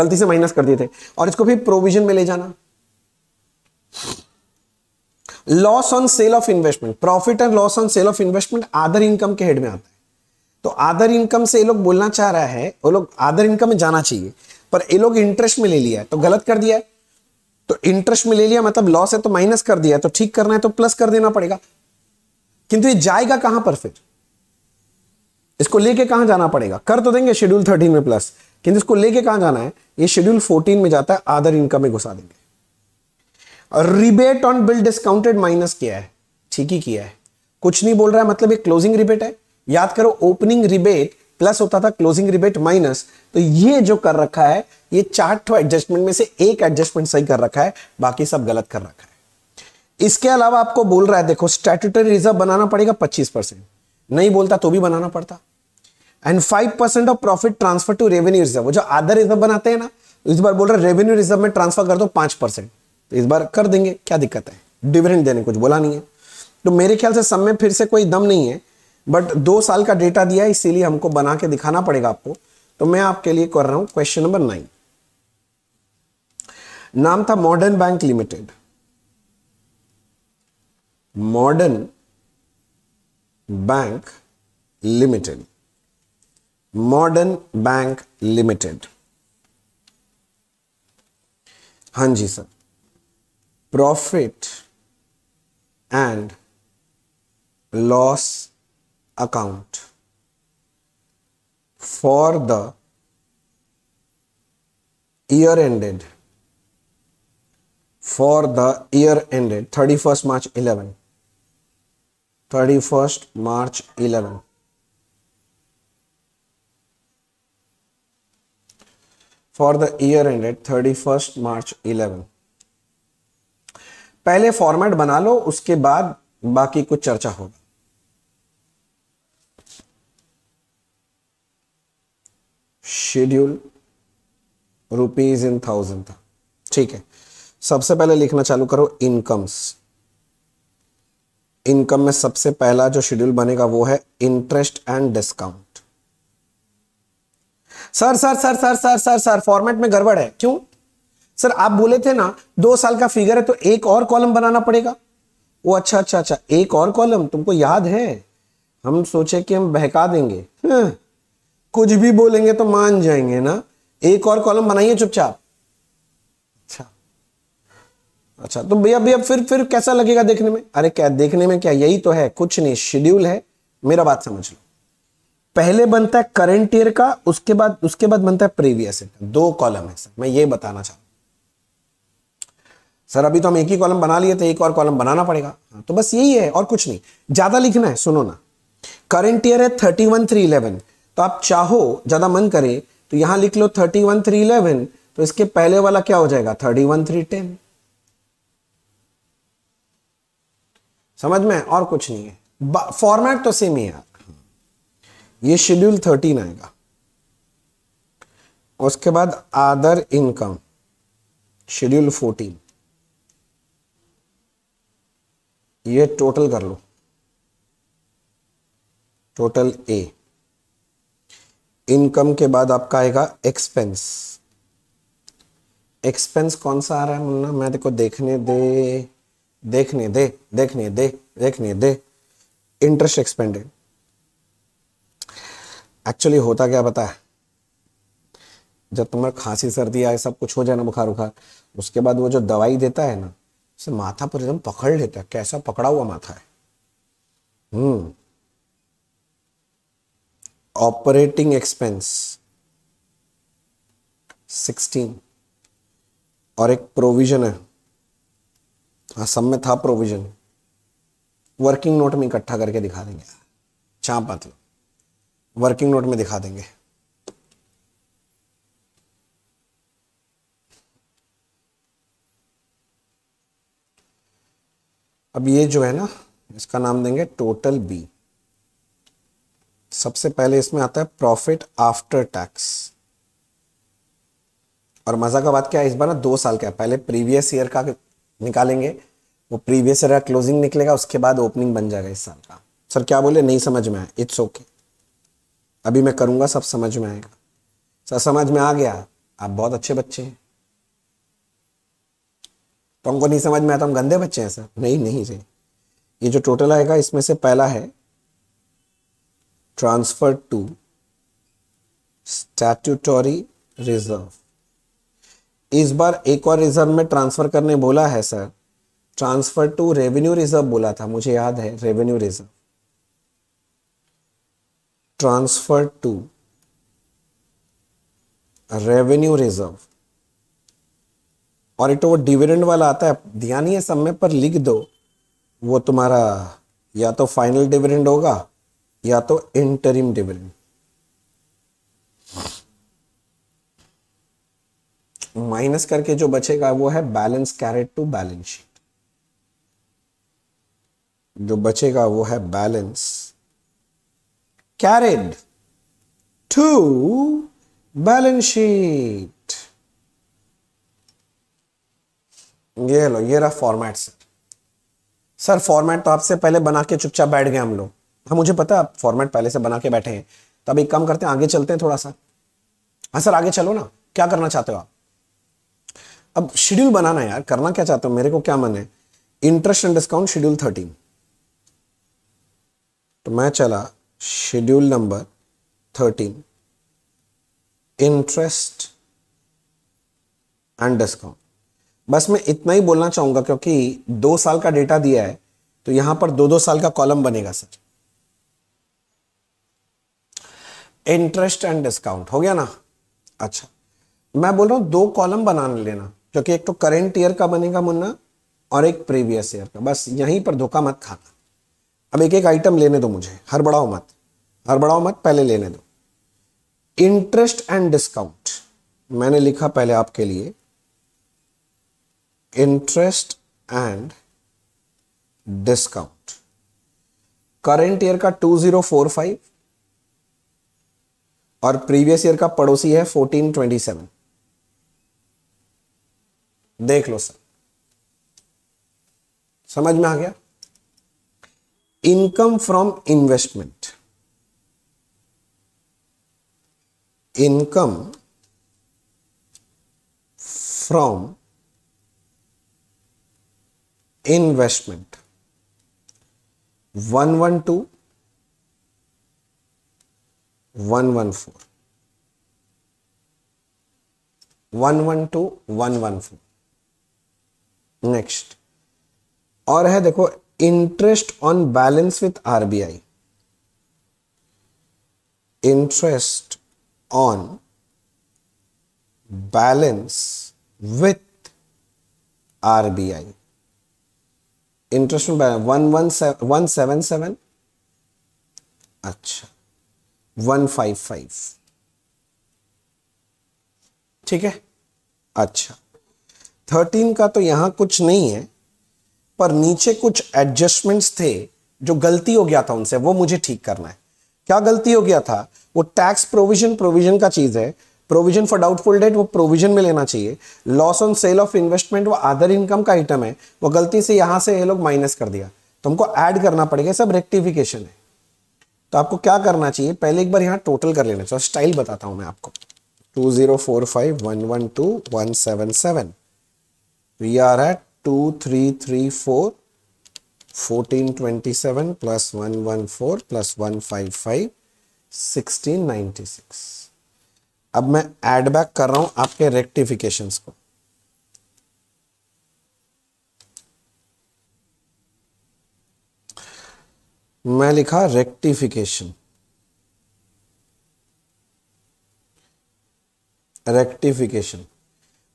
गलती से माइनस कर दिए थे और इसको फिर प्रोविजन में ले जाना loss on sale of investment profit and loss on sale of investment other income के हेड में आता है तो आदर इनकम से ये लोग बोलना चाह रहा है वो लोग आदर इनकम में जाना चाहिए पर ये लोग इंटरेस्ट में ले लिया है तो गलत कर दिया है तो इंटरेस्ट में ले लिया मतलब लॉस है तो माइनस कर दिया तो ठीक करना है तो प्लस कर देना पड़ेगा किंतु ये जाएगा कहां पर फिर इसको लेके कहां जाना पड़ेगा कर तो देंगे शेड्यूल थर्टीन में प्लस किंतु इसको लेके कहां जाना है ये शेड्यूल फोर्टीन में जाता है आदर इनकम में घुसा देंगे और rebate on bill discounted minus किया है ठीक ही किया है कुछ नहीं बोल रहा है मतलब ये क्लोजिंग रिबेट है याद करो ओपनिंग रिबेट प्लस होता था क्लोजिंग रिबेट माइनस तो ये जो कर रखा है ये चार एडजस्टमेंट तो में से एक एडजस्टमेंट सही कर रखा है बाकी सब गलत कर रखा है इसके अलावा आपको बोल रहा है देखो स्टेटरी रिजर्व बनाना पड़ेगा पच्चीस परसेंट नहीं बोलता तो भी बनाना पड़ता and five percent of profit transfer to revenue reserve जो आधा रिजर्व बनाते हैं ना इस बार बोल रहे रेवेन्यू रिजर्व में ट्रांसफर कर दो पांच परसेंट तो इस बार कर देंगे क्या दिक्कत है डिविडेंड देने कुछ बोला नहीं है तो मेरे ख्याल से सब में फिर से कोई दम नहीं है बट दो साल का डेटा दिया है इसीलिए हमको बना के दिखाना पड़ेगा आपको तो मैं आपके लिए कर रहा हूं क्वेश्चन नंबर नाइन नाम था modern bank limited modern bank limited modern bank limited हां जी sir profit and loss account for the year ended for the year ended 31st March 11 31st March 11 for the year ended 31st March 11 पहले format बना लो उसके बाद बाकी कुछ चर्चा होगा शेड्यूल रुपीज इन थाउजेंड था ठीक है सबसे पहले लिखना चालू करो इनकम्स इनकम में सबसे पहला जो शेड्यूल बनेगा वो है interest and discount sir sir sir sir sir sir sir format में गड़बड़ है क्यों सर आप बोले थे ना दो साल का फिगर है तो एक और कॉलम बनाना पड़ेगा वो अच्छा अच्छा अच्छा एक और कॉलम तुमको याद है हम सोचे कि हम बहका देंगे हम्म। कुछ भी बोलेंगे तो मान जाएंगे ना एक और कॉलम बनाइए चुपचाप अच्छा अच्छा तो भैया भैया फिर फिर कैसा लगेगा देखने में अरे क्या देखने में क्या यही तो है कुछ नहीं शेड्यूल है मेरा बात समझ लो पहले बनता है करंट ईयर का उसके बाद उसके बाद बनता है प्रीवियस ईयर का दो कॉलम है सर मैं ये बताना चाहता सर अभी तो हम एक ही कॉलम बना लिए थे एक और कॉलम बनाना पड़ेगा हाँ, तो बस यही है और कुछ नहीं ज्यादा लिखना है सुनो ना करंट ईयर है थर्टी वन थ्री इलेवन तो आप चाहो ज़्यादा मन करे तो यहां लिख लो थर्टी वन थ्री इलेवन तो इसके पहले वाला क्या हो जाएगा थर्टी वन थ्री टेन समझ में और कुछ नहीं है फॉर्मेट तो सेम ही है ये शेड्यूल थर्टीन आएगा उसके बाद आदर इनकम शेड्यूल फोर्टीन ये टोटल कर लो टोटल ए इनकम के बाद आपका आएगा एक्सपेंस एक्सपेंस कौन सा आ रहा है मुन्ना मैं देखो देखने दे देखने दे देखने दे देखने दे इंटरेस्ट एक्सपेंडेड एक्चुअली होता क्या पता है जब तुम्हारा खांसी सर्दी आए सब कुछ हो जाए ना बुखार उखार उसके बाद वो जो दवाई देता है ना उसे माथा पर एकदम पकड़ लेता है कैसा पकड़ा हुआ माथा है हम्म ऑपरेटिंग एक्सपेंस 16 और एक प्रोविजन है हाँ सब में था प्रोविजन वर्किंग नोट में इकट्ठा करके दिखा देंगे चा मतलब वर्किंग नोट में दिखा देंगे अब ये जो है ना इसका नाम देंगे टोटल बी सबसे पहले इसमें आता है प्रॉफिट आफ्टर टैक्स और मजा का बात क्या है इस बार ना दो साल का पहले प्रीवियस ईयर का निकालेंगे वो प्रीवियस ईयर का क्लोजिंग निकलेगा उसके बाद ओपनिंग बन जाएगा इस साल का सर क्या बोले नहीं समझ में आया इट्स ओके अभी मैं करूंगा सब समझ में आएगा सर समझ में आ गया आप बहुत अच्छे बच्चे हैं तो हमको नहीं समझ में आता तो हम गंदे बच्चे हैं सर नहीं नहीं सर ये जो टोटल आएगा इसमें से पहला है transferred to स्टैट्यूटोरी रिजर्व इस बार एक और रिजर्व में ट्रांसफर करने बोला है sir transfer to revenue reserve बोला था मुझे याद है revenue reserve transfer to revenue reserve और इट तो वो डिविडेंड वाला आता है ध्यान ही है समय पर लिख दो वो तुम्हारा या तो फाइनल डिविडेंड होगा या तो इंटरिम डिविडेंड माइनस करके जो बचेगा वो है balance carried to balance sheet जो बचेगा वो है balance carried to balance sheet ये लो ये रहा फॉर्मेट सर सर फॉर्मेट तो आपसे पहले बना के चुपचाप बैठ गए हम लोग हाँ मुझे पता आप फॉर्मेट पहले से बना के बैठे हैं तो अब एक काम करते हैं आगे चलते हैं थोड़ा सा हाँ सर आगे चलो ना क्या करना चाहते हो आप अब शेड्यूल बनाना यार करना क्या चाहते हो मेरे को क्या मन है interest and discount schedule thirteen तो मैं चला schedule number thirteen interest and discount बस मैं इतना ही बोलना चाहूंगा क्योंकि दो साल का डेटा दिया है तो यहां पर दो दो साल का कॉलम बनेगा सर इंटरेस्ट एंड डिस्काउंट हो गया ना अच्छा मैं बोल रहा हूं दो कॉलम बना लेना क्योंकि एक तो करेंट ईयर का बनेगा मुन्ना और एक प्रीवियस ईयर का बस यहीं पर धोखा मत खाना अब एक एक आइटम लेने दो मुझे हड़बड़ाओ मत हड़बड़ाओ मत पहले लेने दो इंटरेस्ट एंड डिस्काउंट मैंने लिखा पहले आपके लिए interest and discount current year का 2045 और प्रीवियस ईयर का पड़ोसी है फोर्टीन ट्वेंटी सेवन देख लो सर समझ में आ गया income from investment income from investment one one two one one four one one two one one four next और है देखो interest on balance with RBI interest on balance with RBI interest on balance one one seven one seven seven अच्छा one five five ठीक है अच्छा thirteen का तो यहां कुछ नहीं है पर नीचे कुछ एडजस्टमेंट्स थे जो गलती हो गया था उनसे वो मुझे ठीक करना है क्या गलती हो गया था वो टैक्स प्रोविजन प्रोविजन का चीज़ है प्रोविजन फॉर डाउटफुल डेट वो प्रोविजन में लेना चाहिए loss on sale of investment वो अदर इनकम का आइटम है वो गलती से यहां से ये लोग माइनस कर दिया तुमको ऐड करना पड़ेगा सब रेक्टिफिकेशन है तो आपको क्या करना चाहिए पहले एक बार यहाँ टोटल कर लेना चाहिए स्टाइल बताता हूँ मैं आपको two zero four five one one two one seven seven we are है two three three four fourteen twenty seven plus one one four plus one five five sixteen ninety six अब मैं add back कर रहा हूँ आपके rectification को मैं लिखा रेक्टिफिकेशन रेक्टिफिकेशन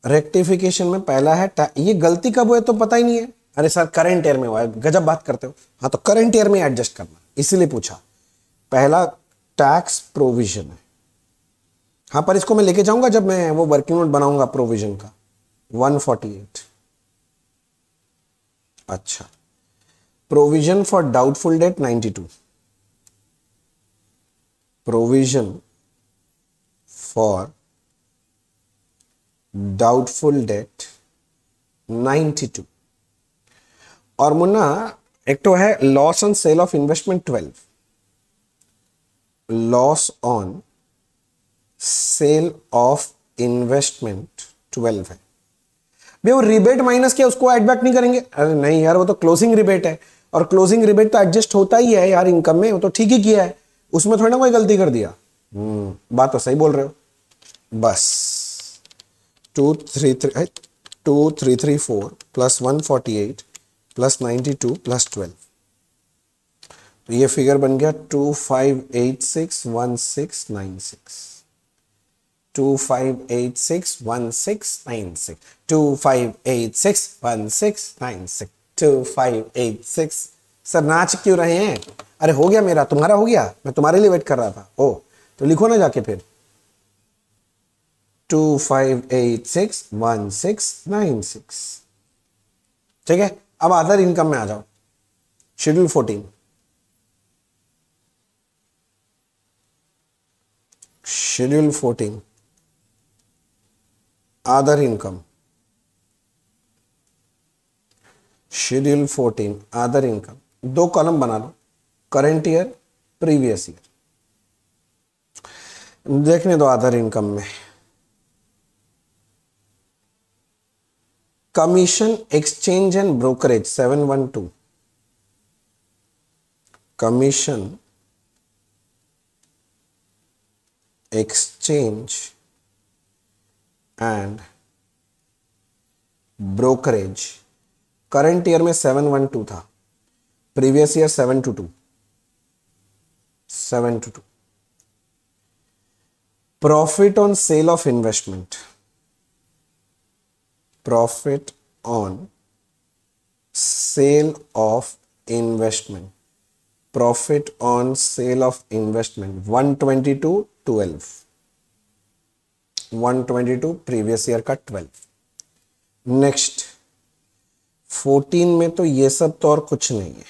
रेक्टिफिकेशन में पहला है ये गलती कब हुआ तो पता ही नहीं है अरे सर करंट ईयर में हुआ है गजब बात करते हो हाँ तो करंट ईयर में एडजस्ट करना इसीलिए पूछा पहला टैक्स प्रोविजन है हाँ पर इसको मैं लेके जाऊंगा जब मैं वो वर्किंग नोट बनाऊंगा प्रोविजन का 148 अच्छा provision for doubtful debt 92 provision for doubtful debt 92 और मुन्ना एक तो है loss on sale of investment 12 loss on sale of investment 12 है भैया वो रिबेट माइनस किया उसको एडबैक नहीं करेंगे अरे नहीं यार वो तो क्लोजिंग रिबेट है और क्लोजिंग रिबेट तो एडजस्ट होता ही है यार इनकम में वो तो ठीक ही किया है उसमें थोड़ी ना कोई गलती कर दिया हम्म, बात तो सही बोल रहे हो बस two three three two three three four plus one forty eight plus ninety two plus twelve तो ये फिगर बन गया two five eight six one six nine six two five eight six one six nine six two five eight six one six nine six two five eight six sir नाच क्यों रहे हैं अरे हो गया मेरा तुम्हारा हो गया मैं तुम्हारे लिए वेट कर रहा था ओ तो लिखो ना जाके फिर two five eight six one six nine six ठीक है अब अदर इनकम में आ जाओ schedule fourteen schedule fourteen other income schedule 14 other income दो कॉलम बना लो करेंट ईयर प्रीवियस ईयर देखने दो अदर इनकम में commission exchange and brokerage seven one two commission exchange and brokerage current year में सेवन वन टू था previous year seven two two seven two two profit on sale of investment profit on sale of investment profit on sale of investment one twenty two twelve one twenty two previous year का twelve next 14 में तो ये सब तो और कुछ नहीं है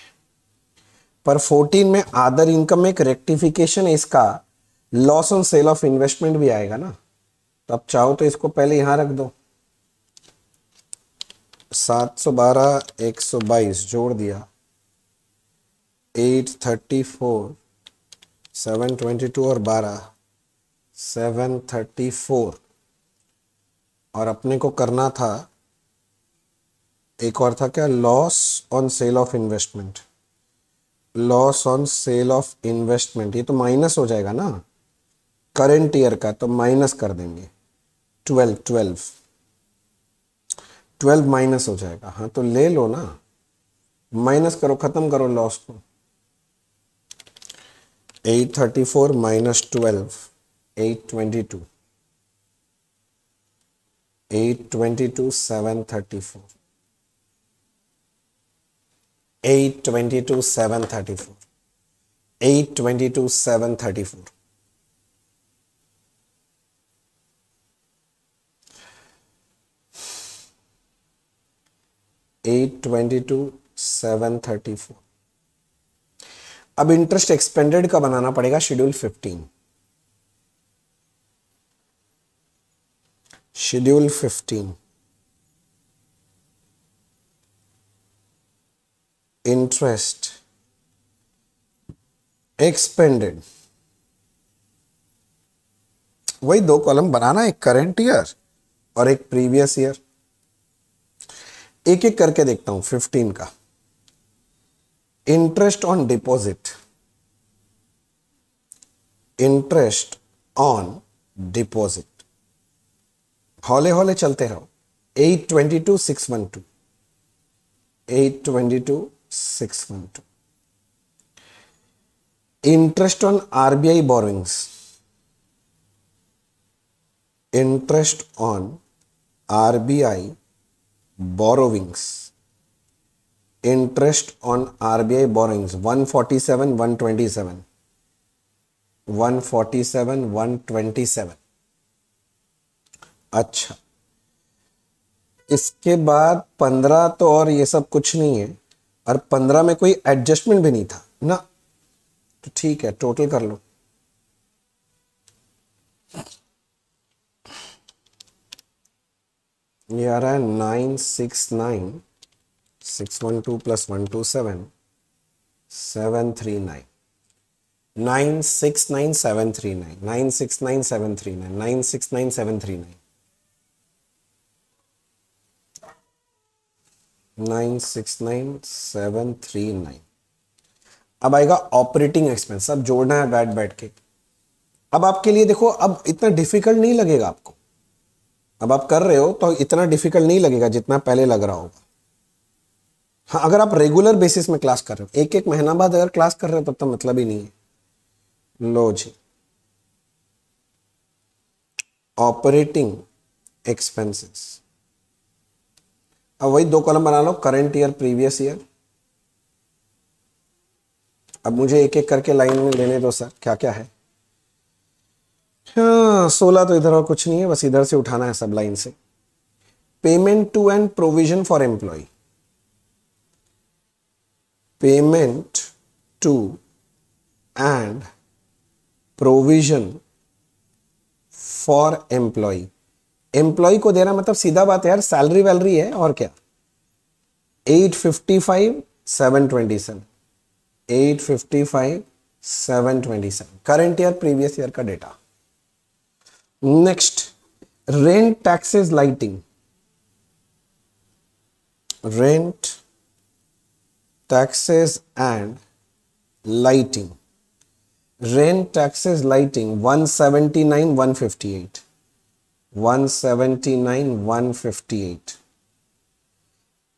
पर 14 में आदर इनकम एक रेक्टिफिकेशन इसका loss on sale of investment भी आएगा ना तो आप चाहो तो इसको पहले यहां रख दो 712 122 जोड़ दिया 834 722 और 12 734 और अपने को करना था एक और था क्या loss on sale of investment loss on sale of investment ये तो माइनस हो जाएगा ना करेंट ईयर का तो माइनस कर देंगे ट्वेल्व ट्वेल्व ट्वेल्व माइनस हो जाएगा हाँ तो ले लो ना माइनस करो खत्म करो लॉस को eight thirty four minus twelve eight twenty two eight twenty two seven thirty four eight twenty two seven thirty four eight twenty two seven thirty four eight twenty two seven thirty four अब interest expended का बनाना पड़ेगा schedule fifteen schedule fifteen interest expended वही दो column बनाना एक current year और एक previous year एक एक करके देखता हूं 15 का interest on deposit interest on deposit हौले हौले चलते रहो eight twenty two six one two eight twenty two six point two interest on RBI borrowings interest on RBI borrowings interest on RBI borrowings one forty seven one twenty seven one forty seven one twenty seven अच्छा इसके बाद पंद्रह तो और ये सब कुछ नहीं है और पंद्रह में कोई एडजस्टमेंट भी नहीं था ना तो ठीक है टोटल कर लो ये आ रहा है nine six nine six one two plus one two seven seven three nine nine six nine seven three nine nine six nine seven three nine nine six nine seven three nine nine six nine seven three nine अब आएगा operating expense अब जोड़ना है बैठ बैठ के अब आपके लिए देखो अब इतना डिफिकल्ट नहीं लगेगा आपको अब आप कर रहे हो तो इतना डिफिकल्ट नहीं लगेगा जितना पहले लग रहा होगा हाँ अगर आप रेगुलर बेसिस में क्लास कर रहे हो एक एक महीना बाद अगर क्लास कर रहे हो तब तो मतलब ही नहीं है लो जी ऑपरेटिंग एक्सपेंसेस अब वही दो कॉलम बना लो करेंट ईयर प्रीवियस ईयर अब मुझे एक एक करके लाइन में लेने दो सर क्या क्या है हाँ, सोलह तो इधर और कुछ नहीं है बस इधर से उठाना है सब लाइन से payment to and provision for employee payment to and provision for employee employee को देना मतलब सीधा बात है यार सैलरी वैलरी है और क्या eight fifty five seven twenty seven eight fifty five seven twenty seven current year previous year का data next rent taxes lighting rent taxes and lighting rent taxes lighting one seventy nine one fifty eight 179 158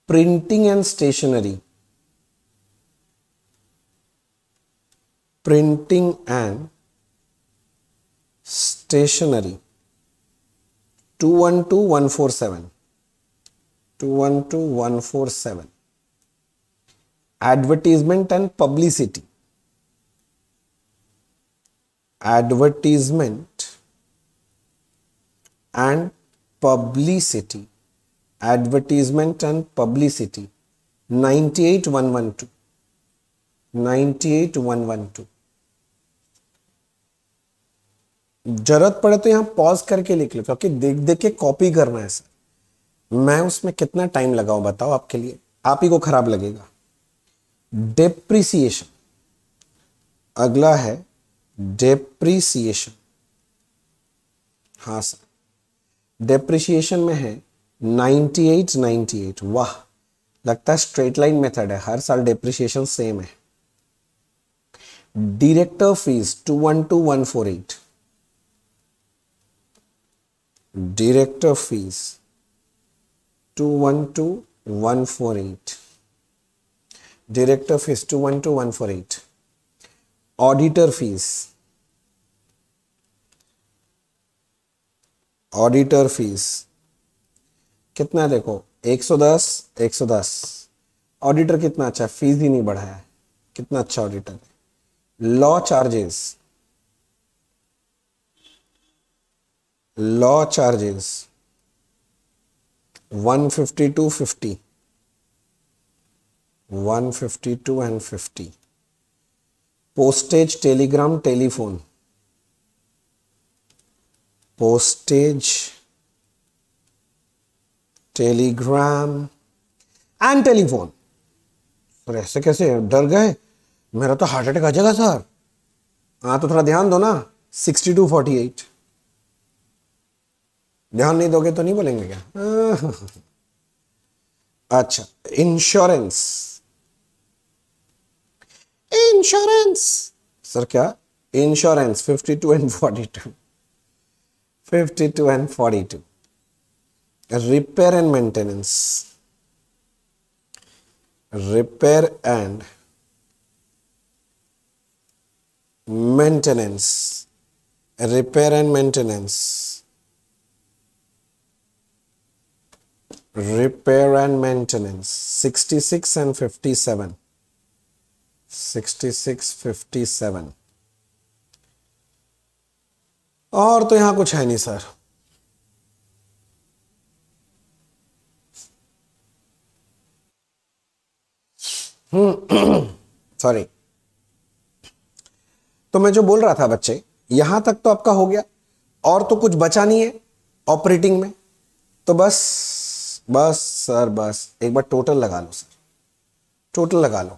printing and stationery printing and stationery 212147 212147 advertisement and publicity advertisement and publicity advertisement and publicity 98112 98112 जरूरत पड़े तो यहां pause करके लिख लो क्योंकि देख देख के कॉपी करना है सर मैं उसमें कितना टाइम लगाऊ बताओ आपके लिए आप ही को खराब लगेगा डेप्रिसिएशन अगला है डेप्रिसिएशन हाँ सर डेप्रिशिएशन में है 98 98 वाह लगता है स्ट्रेट लाइन मेथड है हर साल डेप्रिशिएशन सेम है director fees 212148 director fees 212148 director fees 212148 auditor fees auditor fees कितना है देखो 110 110 ऑडिटर कितना अच्छा फीस ही नहीं बढ़ाया है कितना अच्छा ऑडिटर है law charges law charges 152 to 50 152 and 50 postage telegram telephone postage, telegram and telephone पर ऐसे कैसे डर गए मेरा तो हार्ट अटैक आ जाएगा सर हाँ तो थोड़ा ध्यान दो ना सिक्सटी टू फोर्टी एट ध्यान नहीं दोगे तो नहीं बोलेंगे क्या अच्छा इंश्योरेंस इंश्योरेंस सर क्या insurance fifty two and forty two 52 and 42. Repair and maintenance. Repair and maintenance. Repair and maintenance. Repair and maintenance. 66 and 57. 66, 57. और तो यहां कुछ है नहीं सर सॉरी हम्म, तो मैं जो बोल रहा था बच्चे यहां तक तो आपका हो गया और तो कुछ बचा नहीं है ऑपरेटिंग में तो बस बस सर बस एक बार टोटल लगा लो सर टोटल लगा लो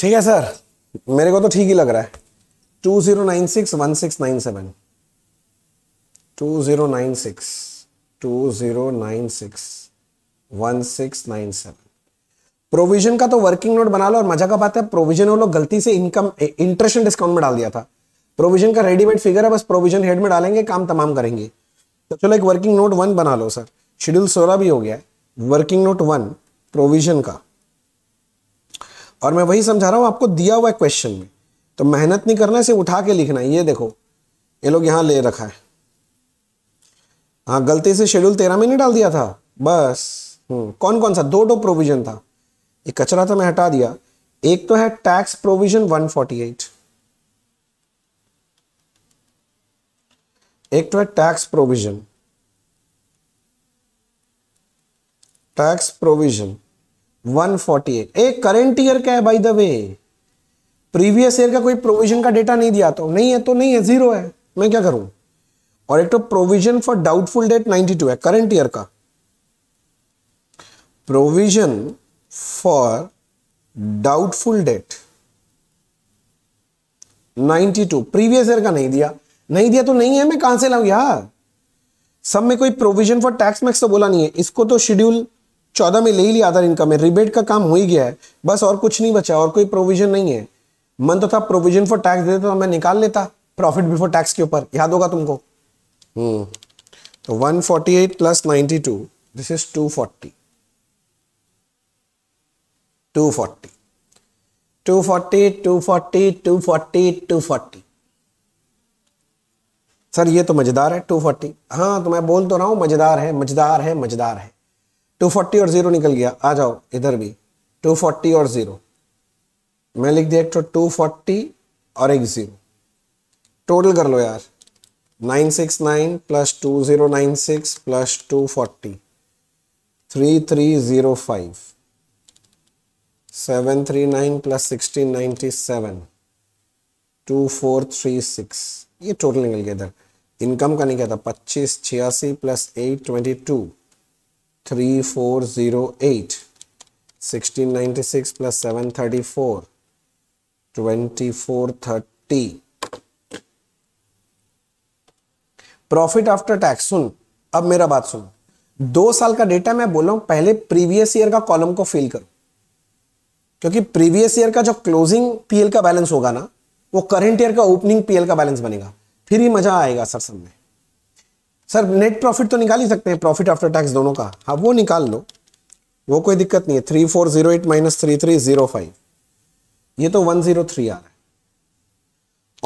ठीक है सर मेरे को तो ठीक ही लग रहा है two zero nine six one six nine seven two zero nine six two zero nine six one six nine seven provision का तो वर्किंग नोट बना लो और मजा का बात है प्रोविजन वो लोग गलती से इनकम इंटरेस्ट एंड डिस्काउंट में डाल दिया था प्रोविजन का रेडीमेड फिगर है बस प्रोविजन हेड में डालेंगे काम तमाम करेंगे तो चलो एक वर्किंग नोट वन बना लो सर शेड्यूल सोलह भी हो गया है वर्किंग नोट वन प्रोविजन का और मैं वही समझा रहा हूँ आपको दिया हुआ क्वेश्चन में तो मेहनत नहीं करना इसे उठा के लिखना है ये देखो ये लोग यहाँ ले रखा है हाँ गलती से शेड्यूल तेरह में नहीं डाल दिया था बस हम्म, कौन कौन सा दो दो प्रोविजन था ये कचरा था तो मैं हटा दिया एक तो है टैक्स प्रोविजन 148 एक तो है टैक्स प्रोविजन टैक्स प्रोविजन 148 एक करंट ईयर का है by the way previous year का कोई प्रोविजन का डेटा नहीं दिया तो नहीं है तो नहीं है जीरो है मैं क्या करूं और एक तो प्रोविजन फॉर डाउटफुल डेट 92 है करंट ईयर का provision for doubtful debt 92 previous year का नहीं दिया नहीं दिया तो नहीं है मैं कहां से लाऊं यार सब में कोई प्रोविजन फॉर टैक्स मैक्स तो बोला नहीं है इसको तो शेड्यूल चौदह में ले ही लिया अदर इनकम है रिबेट का काम हो ही गया है बस और कुछ नहीं बचा और कोई प्रोविजन नहीं है मन तो था प्रोविजन फॉर टैक्स देते तो मैं निकाल लेता प्रॉफिट बिफोर टैक्स के ऊपर याद होगा तुमको हम्म तो 148 प्लस 92 दिस इज 240 240 240 240 240 सर ये तो मजेदार है 240 हाँ तो मैं बोल तो रहा हूं मजेदार है मजेदार है मजेदार है टू फोर्टी और जीरो निकल गया आ जाओ इधर भी टू फोर्टी और जीरो मैं लिख दिया एक तो टू फोर्टी और एक जीरो टोटल कर लो यार nine six nine plus two zero nine six plus two forty three three zero five seven three nine plus sixteen ninety seven two four three six ये टोटल निकल गया इधर income का नहीं था पच्चीस छियासी plus eight twenty two three four zero eight sixteen ninety six plus seven thirty four twenty four thirty profit after tax सुन अब मेरा बात सुन दो साल का डेटा मैं बोल रहा हूं पहले प्रीवियस ईयर का कॉलम को फिल करो क्योंकि प्रीवियस ईयर का जो क्लोजिंग पीएल का बैलेंस होगा ना वो करंट ईयर का ओपनिंग पीएल का बैलेंस बनेगा फिर ही मजा आएगा सर सब में सर नेट प्रॉफिट तो निकाल ही सकते हैं प्रॉफिट आफ्टर टैक्स दोनों का हाँ वो निकाल लो वो कोई दिक्कत नहीं है three four zero eight minus three three zero five ये तो वन जीरो थ्री आ रहा है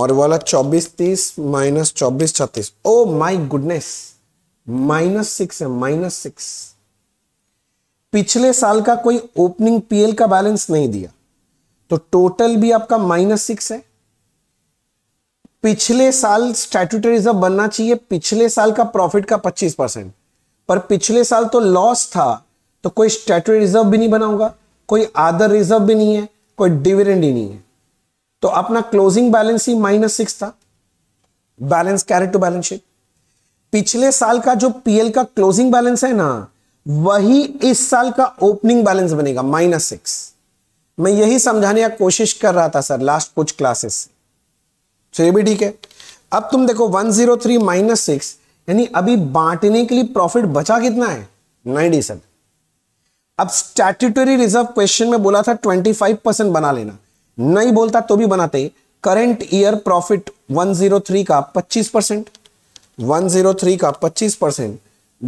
और वाला चौबीस तीस माइनस चौबीस छत्तीस oh my goodness minus six है माइनस सिक्स पिछले साल का कोई ओपनिंग पीएल का बैलेंस नहीं दिया तो टोटल भी आपका माइनस सिक्स है पिछले साल स्टैट्यूटरी रिजर्व बनना चाहिए पिछले साल का प्रॉफिट का 25 परसेंट पर पिछले साल तो लॉस था तो कोई स्टैट्यूटरी रिजर्व भी नहीं बना होगा कोई आदर रिजर्व भी नहीं है कोई डिविडेंड ही नहीं है तो अपना क्लोजिंग बैलेंस ही माइनस सिक्स था balance carried to balance sheet पिछले साल का जो पीएल का क्लोजिंग बैलेंस है ना वही इस साल का ओपनिंग बैलेंस बनेगा माइनस सिक्स मैं यही समझाने का कोशिश कर रहा था सर लास्ट कुछ क्लासेस से तो ये भी ठीक है अब तुम देखो 103 जीरो थ्री माइनस सिक्स यानी अभी बांटने के लिए प्रॉफिट बचा कितना है 97 अब स्टैट्यूटरी रिजर्व क्वेश्चन में बोला था 25 परसेंट बना लेना नहीं बोलता तो भी बनाते करंट ईयर प्रॉफिट 103 का 25 परसेंट वन का 25 percent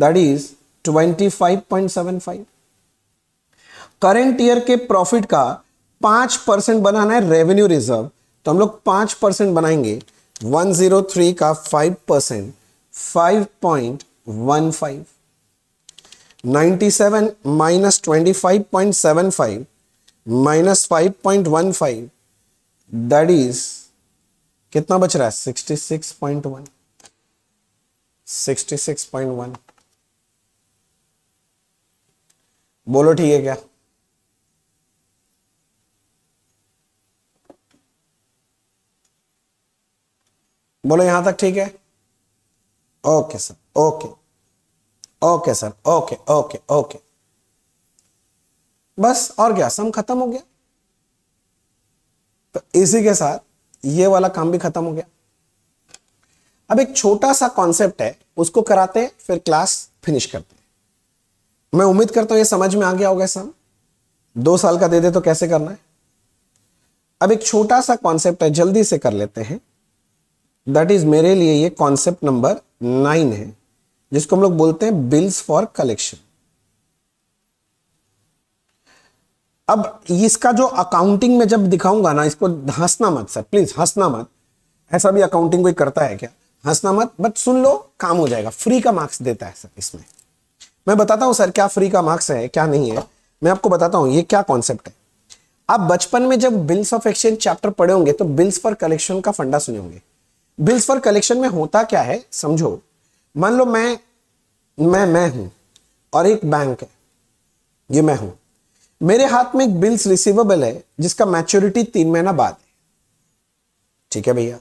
that is 25.75 current year के प्रॉफिट का 5 परसेंट बनाना है रेवेन्यू रिजर्व तो हम लोग पांच परसेंट बनाएंगे वन जीरो थ्री का five percent five point one five ninety seven minus twenty five point seven five minus five point one five that is कितना बच रहा है sixty six point one sixty six point one बोलो ठीक है क्या बोलो यहां तक ठीक है okay sir okay okay sir okay okay okay बस और क्या सम खत्म हो गया तो इसी के साथ ये वाला काम भी खत्म हो गया अब एक छोटा सा कॉन्सेप्ट है उसको कराते हैं फिर क्लास फिनिश करते हैं मैं उम्मीद करता हूं ये समझ में आ गया होगा सम दो साल का दे दे तो कैसे करना है अब एक छोटा सा कॉन्सेप्ट है जल्दी से कर लेते हैं दैट इज मेरे लिए ये कॉन्सेप्ट नंबर नाइन है जिसको हम लोग बोलते हैं बिल्स फॉर कलेक्शन अब इसका जो अकाउंटिंग में जब दिखाऊंगा ना इसको हंसना मत सर प्लीज हंसना मत ऐसा भी अकाउंटिंग कोई करता है क्या हंसना मत बट सुन लो काम हो जाएगा फ्री का मार्क्स देता है सर इसमें मैं बताता हूँ सर क्या फ्री का मार्क्स है क्या नहीं है मैं आपको बताता हूँ ये क्या कॉन्सेप्ट है आप बचपन में जब बिल्स ऑफ एक्सचेंज चैप्टर पढ़े होंगे तो बिल्स फॉर कलेक्शन का फंडा सुने होंगे बिल्स फॉर कलेक्शन में होता क्या है समझो मान लो मैं मैं मैं हूं और एक बैंक है ये मैं हूं मेरे हाथ में एक बिल्स रिसीवेबल है जिसका मैच्योरिटी तीन महीना बाद है ठीक है भैया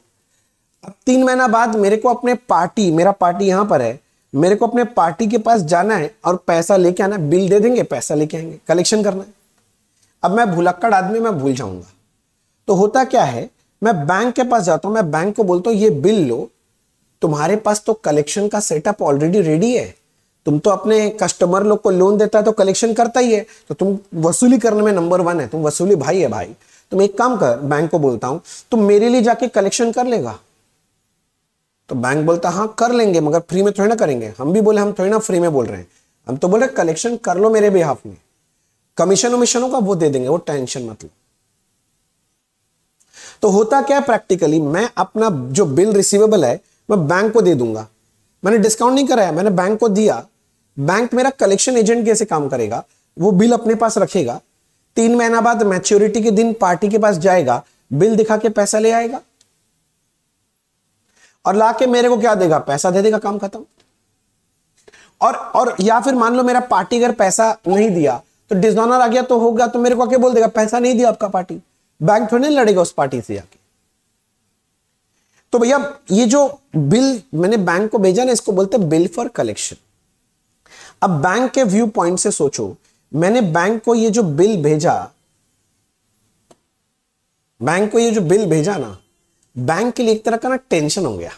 अब तीन महीना बाद मेरे को अपने पार्टी मेरा पार्टी यहां पर है मेरे को अपने पार्टी के पास जाना है और पैसा लेके आना है बिल दे देंगे पैसा लेके आएंगे कलेक्शन करना है अब मैं भुलक्कड़ आदमी मैं भूल जाऊंगा तो होता क्या है मैं बैंक के पास जाता हूं मैं बैंक को बोलता हूं ये बिल लो तुम्हारे पास तो कलेक्शन का सेटअप ऑलरेडी रेडी है तुम तो अपने कस्टमर लोग को लोन देता है तो कलेक्शन करता ही है तो तुम वसूली करने में नंबर वन है तुम वसूली भाई है भाई तुम एक काम कर बैंक को बोलता हूं तुम मेरे लिए जाके कलेक्शन कर लेगा तो बैंक बोलता हाँ कर लेंगे मगर फ्री में थोड़ी ना करेंगे हम भी बोले हम थोड़ी ना फ्री में बोल रहे हैं हम तो बोले कलेक्शन कर लो मेरे बिहाफ में कमीशन वमीशनों का वो दे देंगे वो टेंशन मतलब तो होता क्या प्रैक्टिकली मैं अपना जो बिल रिसीवेबल है मैं बैंक को दे दूंगा मैंने डिस्काउंट नहीं कराया मैंने बैंक को दिया बैंक मेरा कलेक्शन एजेंट कैसे काम करेगा वो बिल अपने पास रखेगा तीन महीना बाद मैच्योरिटी के दिन पार्टी के पास जाएगा बिल दिखा के पैसा ले आएगा और लाके मेरे को क्या देगा पैसा दे देगा काम खत्म और और या फिर मान लो मेरा पार्टी अगर पैसा नहीं दिया तो डिजोनर आ गया तो होगा तो मेरे को क्या बोल देगा पैसा नहीं दिया आपका पार्टी बैंक थोड़ी नहीं लड़ेगा उस पार्टी से जाके तो भैया ये जो बिल मैंने बैंक को भेजा ना इसको बोलते बिल फॉर कलेक्शन अब बैंक के व्यू पॉइंट से सोचो मैंने बैंक को ये जो बिल भेजा बैंक को ये जो बिल भेजा ना बैंक के लिए एक तरह का ना टेंशन हो गया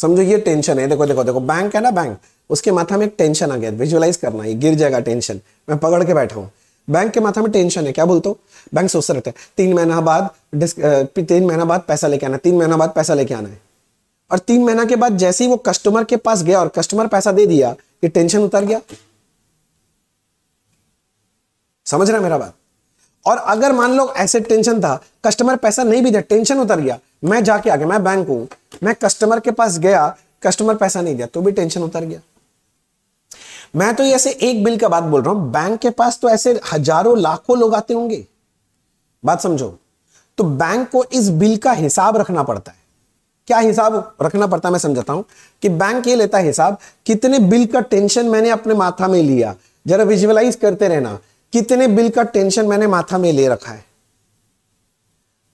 समझो ये टेंशन है देखो देखो देखो बैंक है ना बैंक उसके माथा में एक टेंशन आ गया विजुअलाइज करना ये गिर जाएगा टेंशन मैं पकड़ के बैठा हूं बैंक के माथा में टेंशन है क्या बोलते हो बैंक सोचते रहते हैं तीन महीना बाद तीन महीना बाद पैसा लेके आना तीन महीना बाद पैसा लेके आना है और तीन महीना के बाद जैसे ही वो कस्टमर के पास गया और कस्टमर पैसा दे दिया ये टेंशन उतर गया समझ रहे मेरा बात और अगर मान लो ऐसे टेंशन था कस्टमर पैसा नहीं भी दिया टेंशन उतर गया मैं जाके आ गया मैं बैंक हूं मैं कस्टमर के पास गया कस्टमर पैसा नहीं दिया तो भी टेंशन उतर गया मैं तो ऐसे एक बिल का बात बोल रहा हूं बैंक के पास तो ऐसे हजारों लाखों लोग आते होंगे बात समझो तो बैंक को इस बिल का हिसाब रखना पड़ता है क्या हिसाब रखना पड़ता है मैं समझाता हूं कि बैंक ये लेता है हिसाब कितने बिल का टेंशन मैंने अपने माथा में लिया जरा विजुअलाइज करते रहना कितने बिल का टेंशन मैंने माथा में ले रखा है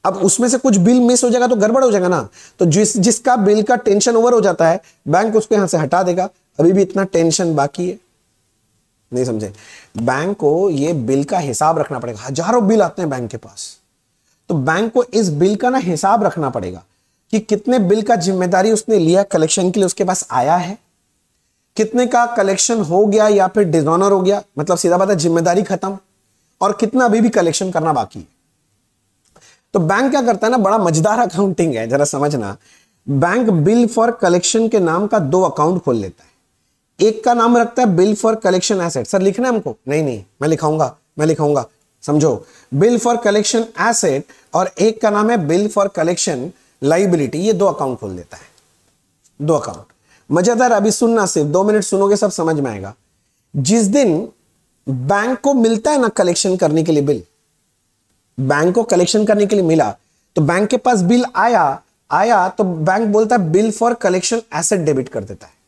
अब उसमें से कुछ बिल मिस हो जाएगा तो गड़बड़ हो जाएगा ना तो जिस जिसका बिल का टेंशन ओवर हो जाता है बैंक उसको यहां से हटा देगा अभी भी इतना टेंशन बाकी है नहीं समझे बैंक को ये बिल का हिसाब रखना पड़ेगा हजारों बिल आते हैं बैंक के पास तो बैंक को इस बिल का ना हिसाब रखना पड़ेगा कि कितने बिल का जिम्मेदारी उसने लिया कलेक्शन के लिए उसके पास आया है कितने का कलेक्शन हो गया या फिर डिजोनर हो गया मतलब सीधा बात है जिम्मेदारी खत्म और कितना अभी भी कलेक्शन करना बाकी है तो बैंक क्या करता है ना बड़ा मजेदार अकाउंटिंग है जरा समझना बैंक बिल फॉर कलेक्शन के नाम का दो अकाउंट खोल लेता है एक का नाम रखता है bill for collection asset sir लिखना है हमको नहीं नहीं मैं लिखाऊंगा मैं लिखाऊंगा समझो बिल फॉर कलेक्शन एसेट और एक का नाम है बिल फॉर कलेक्शन लाइबिलिटी ये दो अकाउंट खोल देता है दो अकाउंट मजेदार अभी सुनना सिर्फ दो मिनट सुनोगे सब समझ में आएगा जिस दिन बैंक को मिलता है ना कलेक्शन करने के लिए बिल बैंक को कलेक्शन करने के लिए मिला तो बैंक के पास बिल आया आया तो बैंक बोलता है bill for collection asset debit कर देता है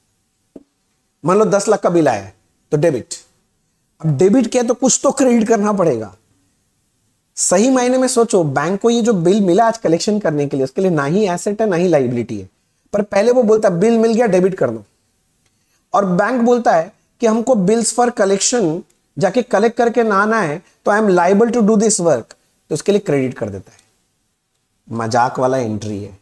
मान लो दस लाख का बिल आया तो डेबिट अब डेबिट किया तो कुछ तो क्रेडिट करना पड़ेगा सही मायने में सोचो बैंक को ये जो बिल मिला आज कलेक्शन करने के लिए उसके लिए ना ही एसेट है ना ही लाइबिलिटी है पर पहले वो बोलता है बिल मिल गया डेबिट कर दो और बैंक बोलता है कि हमको बिल्स फॉर कलेक्शन जाके कलेक्ट करके ना आना है तो I am liable to do this work तो उसके लिए क्रेडिट कर देता है मजाक वाला एंट्री है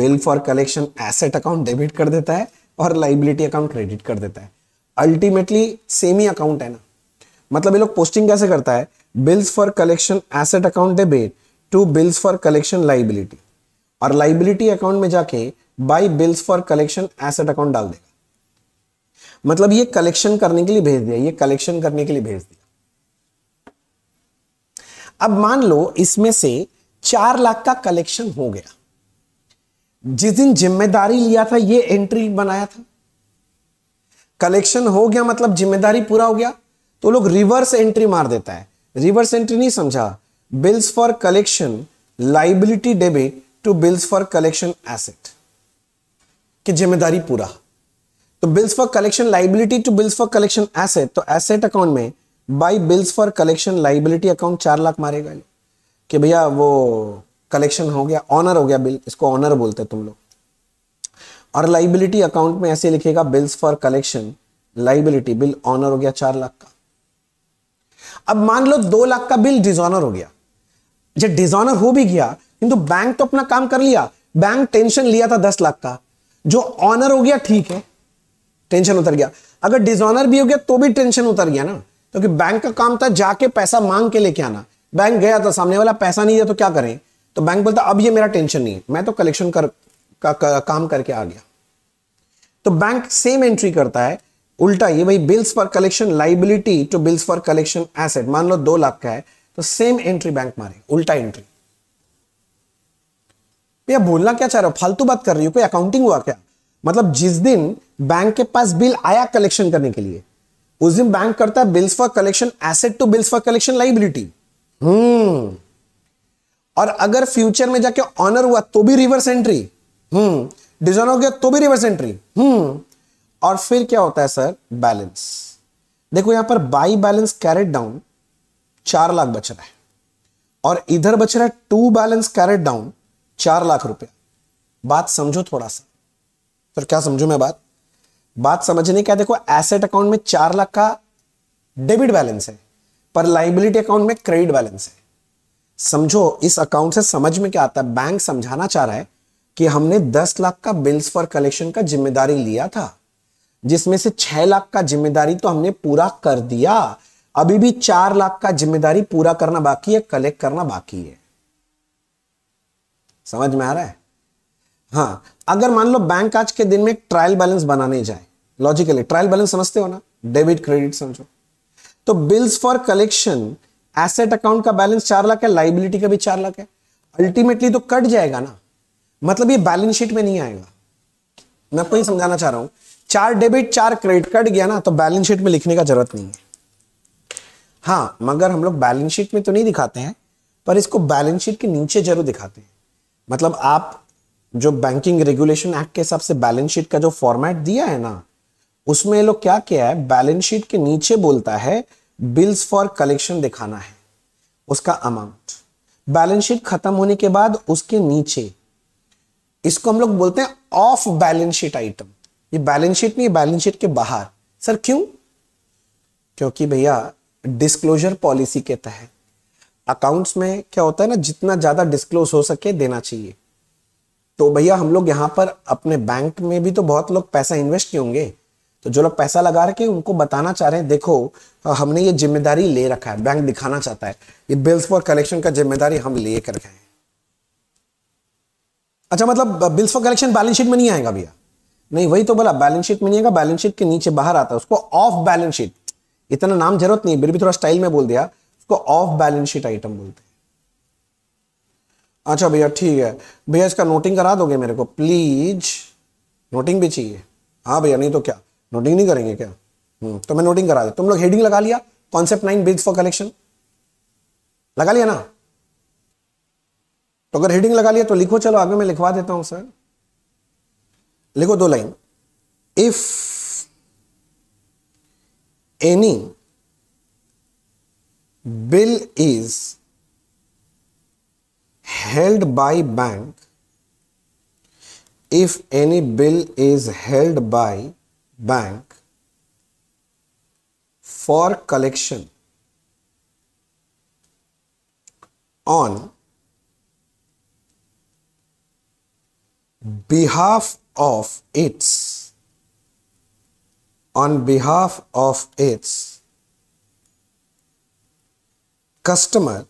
bill for collection asset account debit कर देता है और लाइबिलिटी अकाउंट क्रेडिट कर देता है अल्टीमेटली सेम ही अकाउंट है ना मतलब ये लोग पोस्टिंग कैसे करता है bills for collection asset account debit to bills for collection liability और लाइबिलिटी अकाउंट में जाके by bills for collection asset account डाल देगा मतलब ये कलेक्शन करने के लिए भेज दिया ये कलेक्शन करने के लिए भेज दिया अब मान लो इसमें से चार लाख का कलेक्शन हो गया जिस दिन जिम्मेदारी लिया था ये एंट्री बनाया था कलेक्शन हो गया मतलब जिम्मेदारी पूरा हो गया तो लोग रिवर्स एंट्री मार देता है रिवर्स एंट्री नहीं समझा bills for collection liability debit to bills for collection asset की जिम्मेदारी पूरा तो bills for collection liability to bills for collection asset तो एसेट अकाउंट में by bills for collection liability account चार लाख मारेगा कि भैया वो कलेक्शन हो गया ऑनर हो गया बिल इसको ऑनर बोलते हैं तुम लोग और लाइबिलिटी अकाउंट में ऐसे लिखेगा bills for collection liability bill honour हो गया चार लाख का अब मान लो दो लाख का बिल डिजॉनर हो गया जब डिजॉनर हो भी गया किंतु बैंक तो अपना काम कर लिया बैंक टेंशन लिया था दस लाख का जो ऑनर हो गया ठीक है टेंशन उतर गया अगर डिजॉनर भी हो गया तो भी टेंशन उतर गया ना क्योंकि तो बैंक का काम था जाके पैसा मांग के लेके आना बैंक गया था सामने वाला पैसा नहीं दिया तो क्या करें तो बैंक बोलता अब ये मेरा टेंशन नहीं मैं तो कलेक्शन कर का, का काम करके आ गया तो बैंक सेम एंट्री करता है उल्टा ये भाई bills for collection liability to bills for collection asset मान लो दो लाख का है तो सेम एंट्री बैंक मारे उल्टा एंट्री भैया बोलना क्या चाह रहे हो फालतू बात कर रही हो कोई अकाउंटिंग हुआ क्या मतलब जिस दिन बैंक के पास बिल आया कलेक्शन करने के लिए उस दिन बैंक करता है bills for collection asset to bills for collection liability hmm और अगर फ्यूचर में जाके ऑनर हुआ तो भी रिवर्स एंट्री हम्म डिजॉन हो गया तो भी रिवर्स एंट्री हम्म और फिर क्या होता है सर बैलेंस देखो यहां पर बाई बैलेंस कैरेट डाउन चार लाख बच रहा है और इधर बच रहा है टू बैलेंस कैरेट डाउन चार लाख रुपया बात समझो थोड़ा सा तो क्या समझू मैं बात बात समझने क्या देखो एसेट अकाउंट में चार लाख का डेबिट बैलेंस है पर लाइबिलिटी अकाउंट में क्रेडिट बैलेंस है समझो इस अकाउंट से समझ में क्या आता है बैंक समझाना चाह रहा है कि हमने 10 लाख का बिल्स फॉर कलेक्शन का जिम्मेदारी लिया था जिसमें से 6 लाख का जिम्मेदारी तो हमने पूरा कर दिया अभी भी 4 लाख का जिम्मेदारी पूरा करना बाकी है कलेक्ट करना बाकी है समझ में आ रहा है हाँ अगर मान लो बैंक आज के दिन में ट्रायल बैलेंस बनाने जाए लॉजिकली ट्रायल बैलेंस समझते हो ना डेबिट क्रेडिट समझो तो bills for collection asset account का बैलेंस चार लाख है लाइबिलिटी का भी चार लाख है अल्टीमेटली तो कट जाएगा ना मतलब ये बैलेंस शीट में नहीं आएगा मैं आपको ये समझाना चाह रहा हूं चार डेबिट चार क्रेडिट कट गया ना तो बैलेंस शीट में लिखने का जरूरत नहीं है हाँ मगर हम लोग बैलेंस शीट में तो नहीं दिखाते हैं पर इसको बैलेंस शीट के नीचे जरूर दिखाते हैं मतलब आप जो बैंकिंग रेगुलेशन एक्ट के हिसाब से बैलेंस शीट का जो फॉर्मेट दिया है ना उसमें लोग क्या किया है बैलेंस शीट के नीचे बोलता है बिल्स फॉर कलेक्शन दिखाना है उसका अमाउंट बैलेंस शीट खत्म होने के बाद उसके नीचे इसको हम लोग बोलते हैं ऑफ बैलेंस शीट आइटम ये बैलेंस शीट नहीं बैलेंस शीट के बाहर सर क्यों क्योंकि भैया डिस्क्लोजर पॉलिसी के तहत अकाउंट्स में क्या होता है ना जितना ज्यादा डिस्क्लोज हो सके देना चाहिए तो भैया हम लोग यहां पर अपने बैंक में भी तो बहुत लोग पैसा इन्वेस्ट किए होंगे तो जो लोग पैसा लगा रखे उनको बताना चाह रहे हैं देखो हमने ये जिम्मेदारी ले रखा है बैंक दिखाना चाहता है ये बिल्स फॉर कलेक्शन का जिम्मेदारी हम ले कर रखे हैं अच्छा मतलब bills for collection balance sheet में नहीं आएगा भैया नहीं वही तो बोला बैलेंस शीट में नहीं आएगा बैलेंस शीट के नीचे बाहर आता है उसको ऑफ बैलेंस शीट इतना नाम जरूरत नहीं फिर भी थोड़ा स्टाइल में बोल दिया उसको ऑफ बैलेंस शीट आइटम बोलते हैं अच्छा भैया ठीक है भैया इसका नोटिंग करा दोगे मेरे को प्लीज नोटिंग भी चाहिए हाँ भैया नहीं तो क्या नोटिंग नहीं करेंगे क्या हम्म, तो मैं नोटिंग करा दिया तुम लोग हेडिंग लगा लिया concept nine base for collection लगा लिया ना तो अगर हेडिंग लगा लिया तो लिखो चलो आगे मैं लिखवा देता हूं सर लिखो दो line if any bill is held by bank if any bill is held by bank for collection on behalf of its on behalf of its customer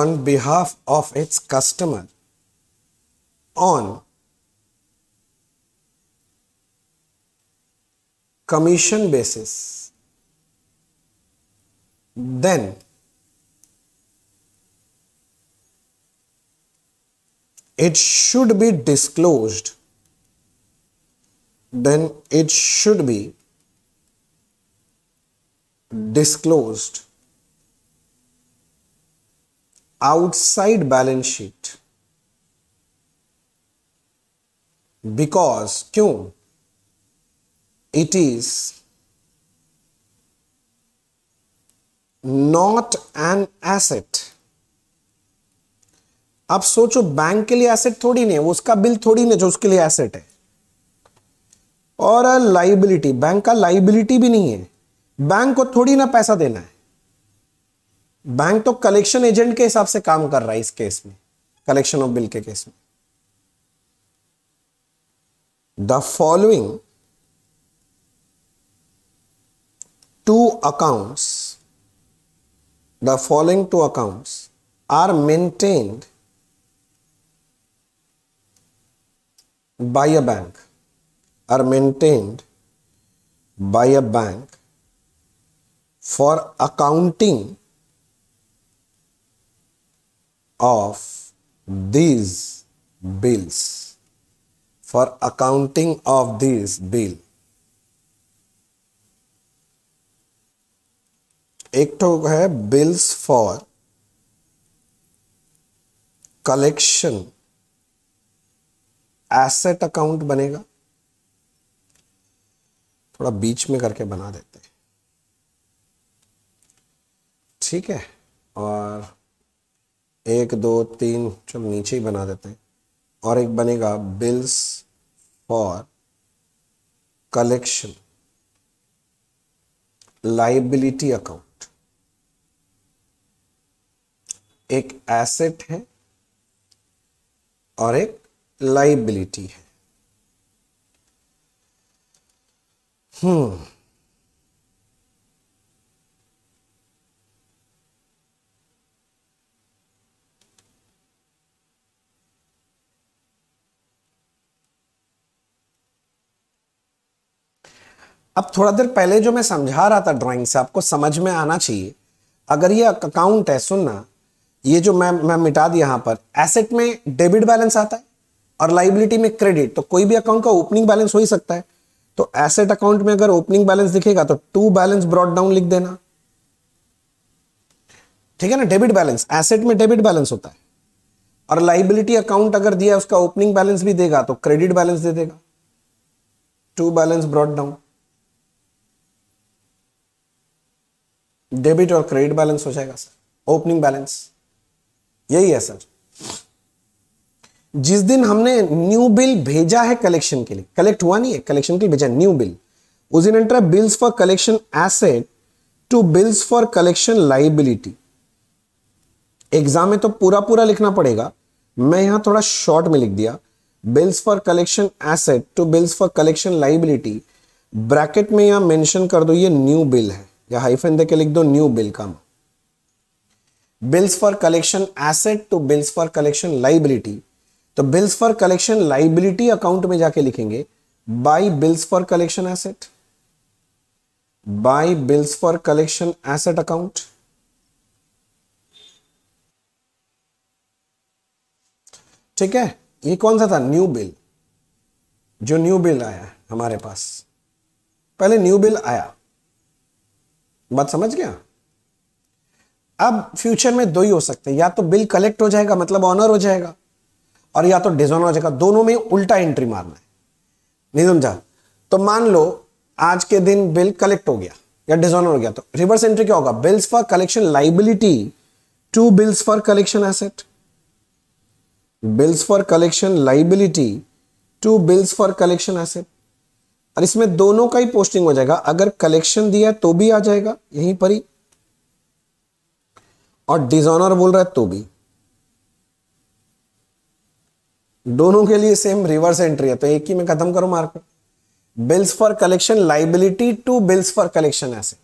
on behalf of its customer on commission basis, then it should be disclosed, then it should be disclosed outside balance sheet because क्यों it is not an asset आप सोचो bank के लिए asset थोड़ी नहीं है उसका bill थोड़ी नहीं जो उसके लिए एसेट है और लाइबिलिटी बैंक का लाइबिलिटी भी नहीं है बैंक को थोड़ी ना पैसा देना है बैंक तो कलेक्शन एजेंट के हिसाब से काम कर रहा है इस केस में कलेक्शन ऑफ बिल के केस में the following two accounts, the following two accounts are maintained by a bank, are maintained by a bank for accounting of these bills for accounting of these bills. एक तो है bills for collection asset account बनेगा थोड़ा बीच में करके बना देते हैं ठीक है और एक दो तीन चलो नीचे ही बना देते हैं और एक बनेगा bills for collection liability account एक एसेट है और एक लाइबिलिटी है हम्म अब थोड़ा देर पहले जो मैं समझा रहा था ड्राइंग से आपको समझ में आना चाहिए अगर ये अकाउंट है सुनना ये जो मैं मैं मिटा दिया यहां पर एसेट में डेबिट बैलेंस आता है और लाइबिलिटी में क्रेडिट तो कोई भी अकाउंट का ओपनिंग बैलेंस हो ही सकता है तो एसेट अकाउंट में अगर ओपनिंग बैलेंस दिखेगा तो टू बैलेंस ब्रॉड डाउन लिख देना ठीक है ना डेबिट बैलेंस एसेट में डेबिट बैलेंस होता है और लाइबिलिटी अकाउंट अगर दिया उसका ओपनिंग बैलेंस भी देगा तो क्रेडिट बैलेंस दे देगा to balance brought down debit और क्रेडिट बैलेंस हो जाएगा सर ओपनिंग बैलेंस यही है सर जिस दिन हमने न्यू बिल भेजा है कलेक्शन के लिए कलेक्ट हुआ नहीं है कलेक्शन के लिए भेजा न्यू बिल उस दिन enter bills for collection asset to bills for collection liability exam में तो पूरा पूरा लिखना पड़ेगा मैं यहां थोड़ा शॉर्ट में लिख दिया bills for collection asset to bills for collection liability bracket में यहां मेंशन कर दो ये न्यू बिल है या हाइफन देके लिख दो न्यू बिल का bills for collection asset to bills for collection liability तो bills for collection liability account में जाके लिखेंगे by bills for collection asset by bills for collection asset account ठीक है ये कौन सा था न्यू बिल जो न्यू बिल आया हमारे पास पहले न्यू बिल आया बात समझ गया अब फ्यूचर में दो ही हो सकते हैं या तो बिल कलेक्ट हो जाएगा मतलब ऑनर हो जाएगा और या तो डिजोनर हो जाएगा दोनों में उल्टा एंट्री मारना है नहीं समझा तो मान लो आज के दिन बिल कलेक्ट हो गया या डिजोनर हो गया तो रिवर्स एंट्री क्या होगा bills for collection liability to bills for collection asset bills for collection liability to bills for collection asset और इसमें दोनों का ही पोस्टिंग हो जाएगा अगर कलेक्शन दिया तो भी आ जाएगा यहीं पर ही और डिजोनर बोल रहा है तो भी दोनों के लिए सेम रिवर्स एंट्री है तो एक ही में खत्म करो market bills for collection liability to bills for collection ऐसे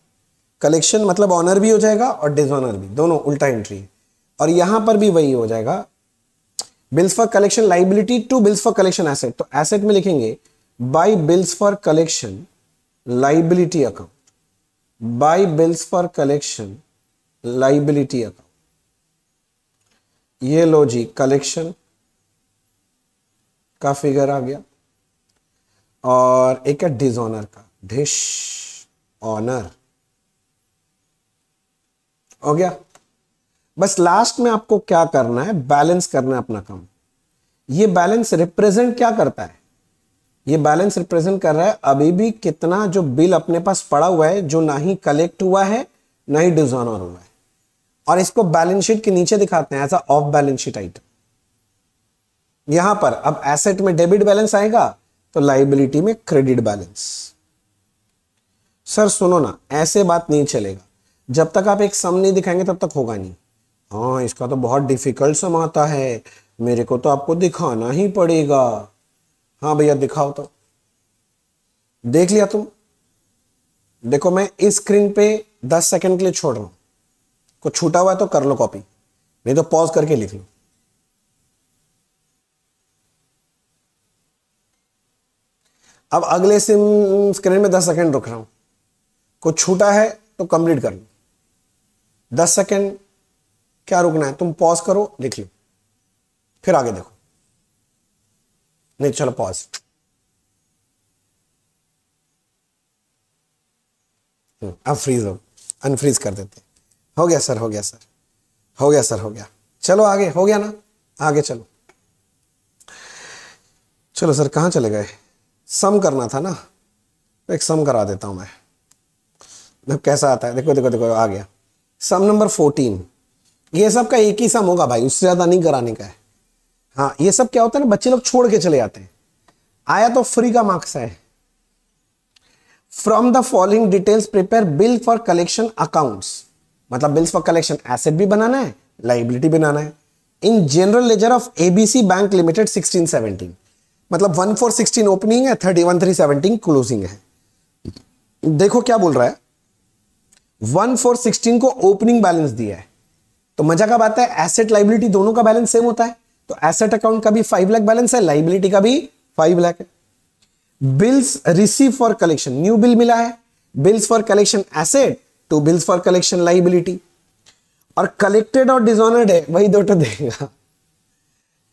कलेक्शन मतलब ऑनर भी हो जाएगा और डिजोनर भी दोनों उल्टा एंट्री है और यहां पर भी वही हो जाएगा bills for collection liability to bills for collection asset तो एसेट में लिखेंगे by bills for collection liability account by bills for collection liability account ये लो जी कलेक्शन का फिगर आ गया और एक है डिजोनर का डिश ऑनर हो गया बस लास्ट में आपको क्या करना है बैलेंस करना है अपना काम ये बैलेंस रिप्रेजेंट क्या करता है ये बैलेंस रिप्रेजेंट कर रहा है अभी भी कितना जो बिल अपने पास पड़ा हुआ है जो ना ही कलेक्ट हुआ है ना ही डिजोनर हुआ है और इसको बैलेंस शीट के नीचे दिखाते हैं as a off balance sheet item यहां पर अब एसेट में डेबिट बैलेंस आएगा तो लाइबिलिटी में क्रेडिट बैलेंस सर सुनो ना ऐसे बात नहीं चलेगा जब तक आप एक सम नहीं दिखाएंगे तब तक होगा नहीं हाँ इसका तो बहुत डिफिकल्ट सम आता है मेरे को तो आपको दिखाना ही पड़ेगा हाँ भैया दिखाओ तो देख लिया तुम देखो मैं इस स्क्रीन पे 10 सेकंड के लिए छोड़ रहा हूं कुछ छूटा हुआ है तो कर लो कॉपी नहीं तो पॉज करके लिख लो अब अगले सिम स्क्रीन में दस सेकेंड रुक रहा हूं कुछ छूटा है तो कंप्लीट कर लो दस सेकेंड क्या रुकना है तुम पॉज करो लिख लो फिर आगे देखो नहीं चलो पॉज हम्म, अब फ्रीज हो अनफ्रीज कर देते हैं हो गया सर हो गया सर हो गया सर हो गया चलो आगे हो गया ना आगे चलो चलो सर कहाँ चले गए सम करना था ना एक सम करा देता हूँ मैं देखो कैसा आता है देखो देखो देखो आ गया सम नंबर फोर्टीन ये सब का एक ही सम होगा भाई उससे ज़्यादा नहीं कराने का है हाँ ये सब क्या होता है ना बच्चे लोग छोड़ के चले जाते हैं आया तो फ्री का मार्क्स है from the following details prepare bill for collection accounts मतलब बिल्स फॉर कलेक्शन एसेट भी बनाना है लाइबिलिटी बनाना है in general ledger of ABC bank limited 1617 मतलब 1416 ओपनिंग है 31317 क्लोजिंग है देखो क्या बोल रहा है 1416 को ओपनिंग बैलेंस दिया है तो मजा का बात है एसेट लाइबिलिटी दोनों का बैलेंस सेम होता है तो एसेट अकाउंट का भी फाइव लाख बैलेंस है लाइबिलिटी का भी फाइव लाख है bills receive for collection new bill मिला है bills for collection asset to bills for collection liability और कलेक्टेड और डिजोनर्ड है वही दो तो देगा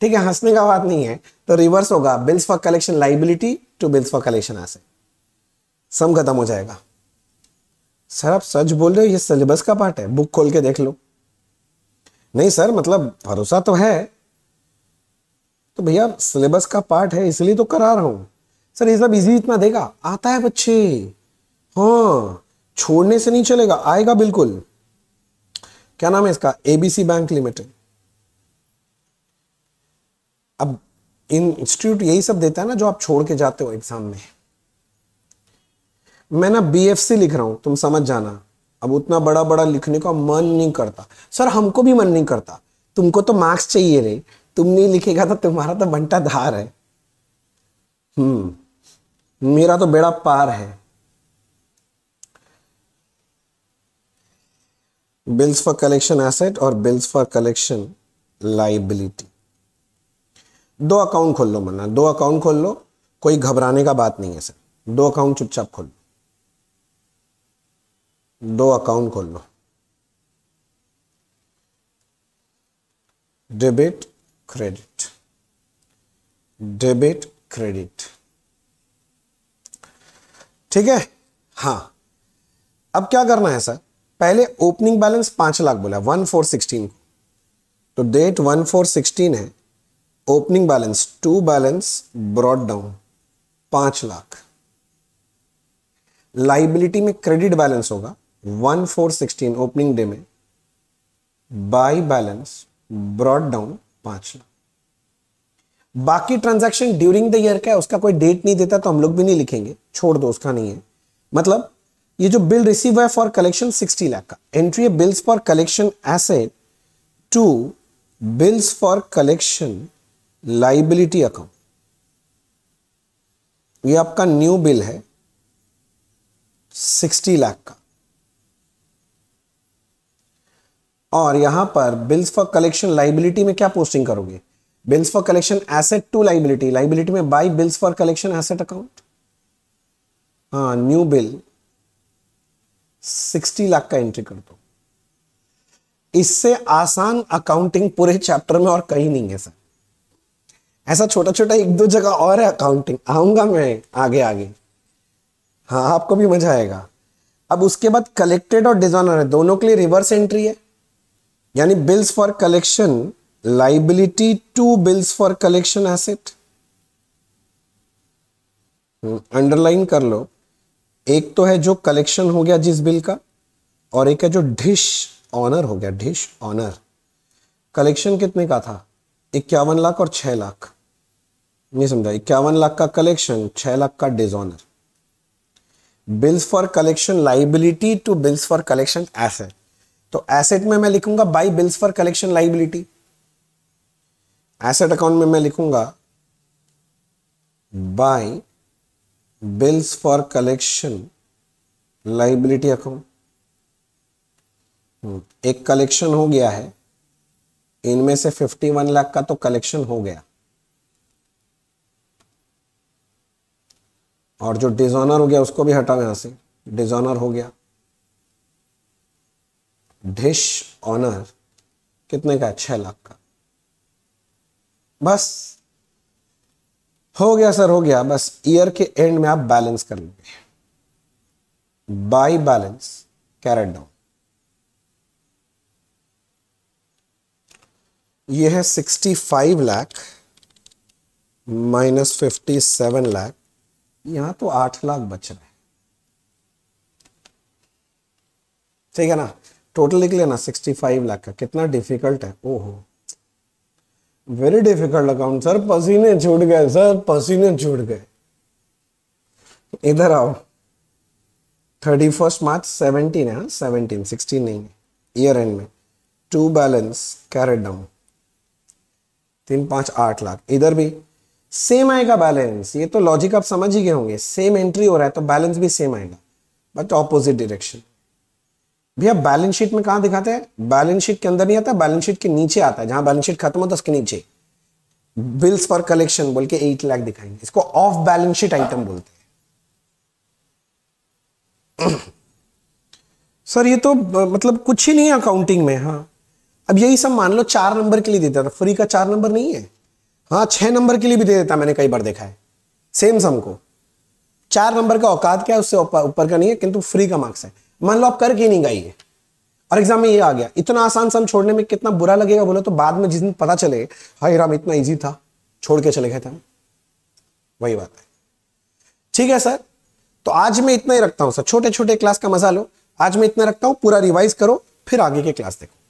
ठीक है हंसने का बात नहीं है तो रिवर्स होगा bills for collection liability to bills for collection आसे सम खत्म हो जाएगा सर आप सच बोल रहे हो ये सिलेबस का पार्ट है बुक खोल के देख लो नहीं सर मतलब भरोसा तो है तो भैया सिलेबस का पार्ट है इसलिए तो करा रहा हूं सर ये सब इजी इतना देगा आता है बच्चे हाँ छोड़ने से नहीं चलेगा आएगा बिल्कुल क्या नाम है इसका एबीसी बैंक लिमिटेड अब इंस्टीट्यूट यही सब देता है ना जो आप छोड़ के जाते हो एग्जाम में मैं ना बीएफसी लिख रहा हूं तुम समझ जाना अब उतना बड़ा बड़ा लिखने का मन नहीं करता सर हमको भी मन नहीं करता तुमको तो मार्क्स चाहिए रे तुम नहीं लिखेगा तो तुम्हारा तो बंटा धार है हम्म मेरा तो बेड़ा पार है बिल्स फॉर कलेक्शन एसेट और बिल्स फॉर कलेक्शन लाइबिलिटी दो अकाउंट खोल लो मरना दो अकाउंट खोल लो कोई घबराने का बात नहीं है सर दो अकाउंट चुपचाप खोल लो दो अकाउंट खोल लो डेबिट क्रेडिट डेबिट क्रेडिट ठीक है हाँ अब क्या करना है सर पहले ओपनिंग बैलेंस पांच लाख बोला वन फोर सिक्सटीन को तो डेट वन फोर सिक्सटीन है opening balance to balance brought down पांच लाख लाइबिलिटी में क्रेडिट बैलेंस होगा one four sixteen opening day में बाई बैलेंस ब्रॉड डाउन पांच लाख बाकी ट्रांजैक्शन ड्यूरिंग द ईयर का है उसका कोई डेट नहीं देता तो हम लोग भी नहीं लिखेंगे छोड़ दो उसका नहीं है मतलब ये जो बिल रिसीव हुआ है फॉर कलेक्शन 60 लाख का एंट्री है bills for collection asset to bills for collection liability account ये आपका न्यू बिल है 60 लाख का और यहां पर बिल्स फॉर कलेक्शन लाइबिलिटी में क्या पोस्टिंग करोगे bills for collection asset to liability liability में by bills for collection asset account हाँ न्यू बिल सिक्सटी लाख का एंट्री कर दो इससे आसान अकाउंटिंग पूरे चैप्टर में और कहीं नहीं है सर ऐसा छोटा छोटा एक दो जगह और है अकाउंटिंग आऊंगा मैं आगे आगे हाँ आपको भी मजा आएगा अब उसके बाद कलेक्टेड और डिजॉनर है दोनों के लिए रिवर्स एंट्री है यानी bills for collection liability to bills for collection asset underline कर लो एक तो है जो कलेक्शन हो गया जिस बिल का और एक है जो डिश ऑनर हो गया डिश ऑनर कलेक्शन कितने का था इक्यावन लाख और छह लाख नहीं समझा इक्यावन लाख का कलेक्शन छह लाख का dishonour bills for collection liability to bills for collection asset तो एसेट में मैं लिखूंगा by bills for collection liability asset account में मैं लिखूंगा by bills for collection liability account hmm. एक कलेक्शन हो गया है इनमें से 51 लाख का तो कलेक्शन हो गया और जो डिजोनर हो गया उसको भी हटाओ यहां से डिजोनर हो गया डिश ऑनर कितने का है छह लाख का बस हो गया सर हो गया बस ईयर के एंड में आप बैलेंस कर लोगे बाई बैलेंस कैरेट डाउन ये है sixty five lakh minus fifty seven lakh यहां तो आठ लाख बच रहे हैं ठीक है ना टोटल निकले ना सिक्सटी फाइव लाख का कितना डिफिकल्ट है ओहो वेरी डिफिकल्ट अकाउंट सर पसीने छूट गए सर पसीने छूट गए इधर आओ थर्टी फर्स्ट मार्च सेवनटीन है सेवनटीन सिक्सटीन नहीं है ईयर एंड में टू बैलेंस कैरेट डाउन तीन पांच आठ लाख इधर भी सेम आएगा बैलेंस ये तो लॉजिक आप समझ ही गए होंगे सेम एंट्री हो रहा है तो बैलेंस भी सेम आएगा बट ऑपोजिट डिरेक्शन भैया बैलेंस शीट में कहा दिखाते हैं बैलेंस शीट के अंदर नहीं आता बैलेंस शीट के नीचे आता है जहां बैलेंस शीट खत्म होता तो है उसके नीचे बिल्स फॉर कलेक्शन बोल के एट लाख दिखाएंगे इसको ऑफ बैलेंस शीट आइटम बोलते हैं सर ये तो मतलब कुछ ही नहीं है अकाउंटिंग में हाँ अब यही सब मान लो चार नंबर के लिए देता था फ्री का चार नंबर नहीं है हाँ छह नंबर के लिए भी दे देता मैंने कई बार देखा है सेम सम को चार नंबर का औकात क्या है उससे ऊपर का नहीं है किंतु फ्री का मार्क्स है मान लो आप करके नहीं गाइए और एग्जाम में ये आ गया इतना आसान सम छोड़ने में कितना बुरा लगेगा बोले तो बाद में जिस दिन पता चले हाय राम इतना ईजी था छोड़ के चले गए थे हम वही बात है ठीक है सर तो आज मैं इतना ही रखता हूं सर छोटे छोटे क्लास का मजा लो आज मैं इतना रखता हूँ पूरा रिवाइज करो फिर आगे के क्लास देखो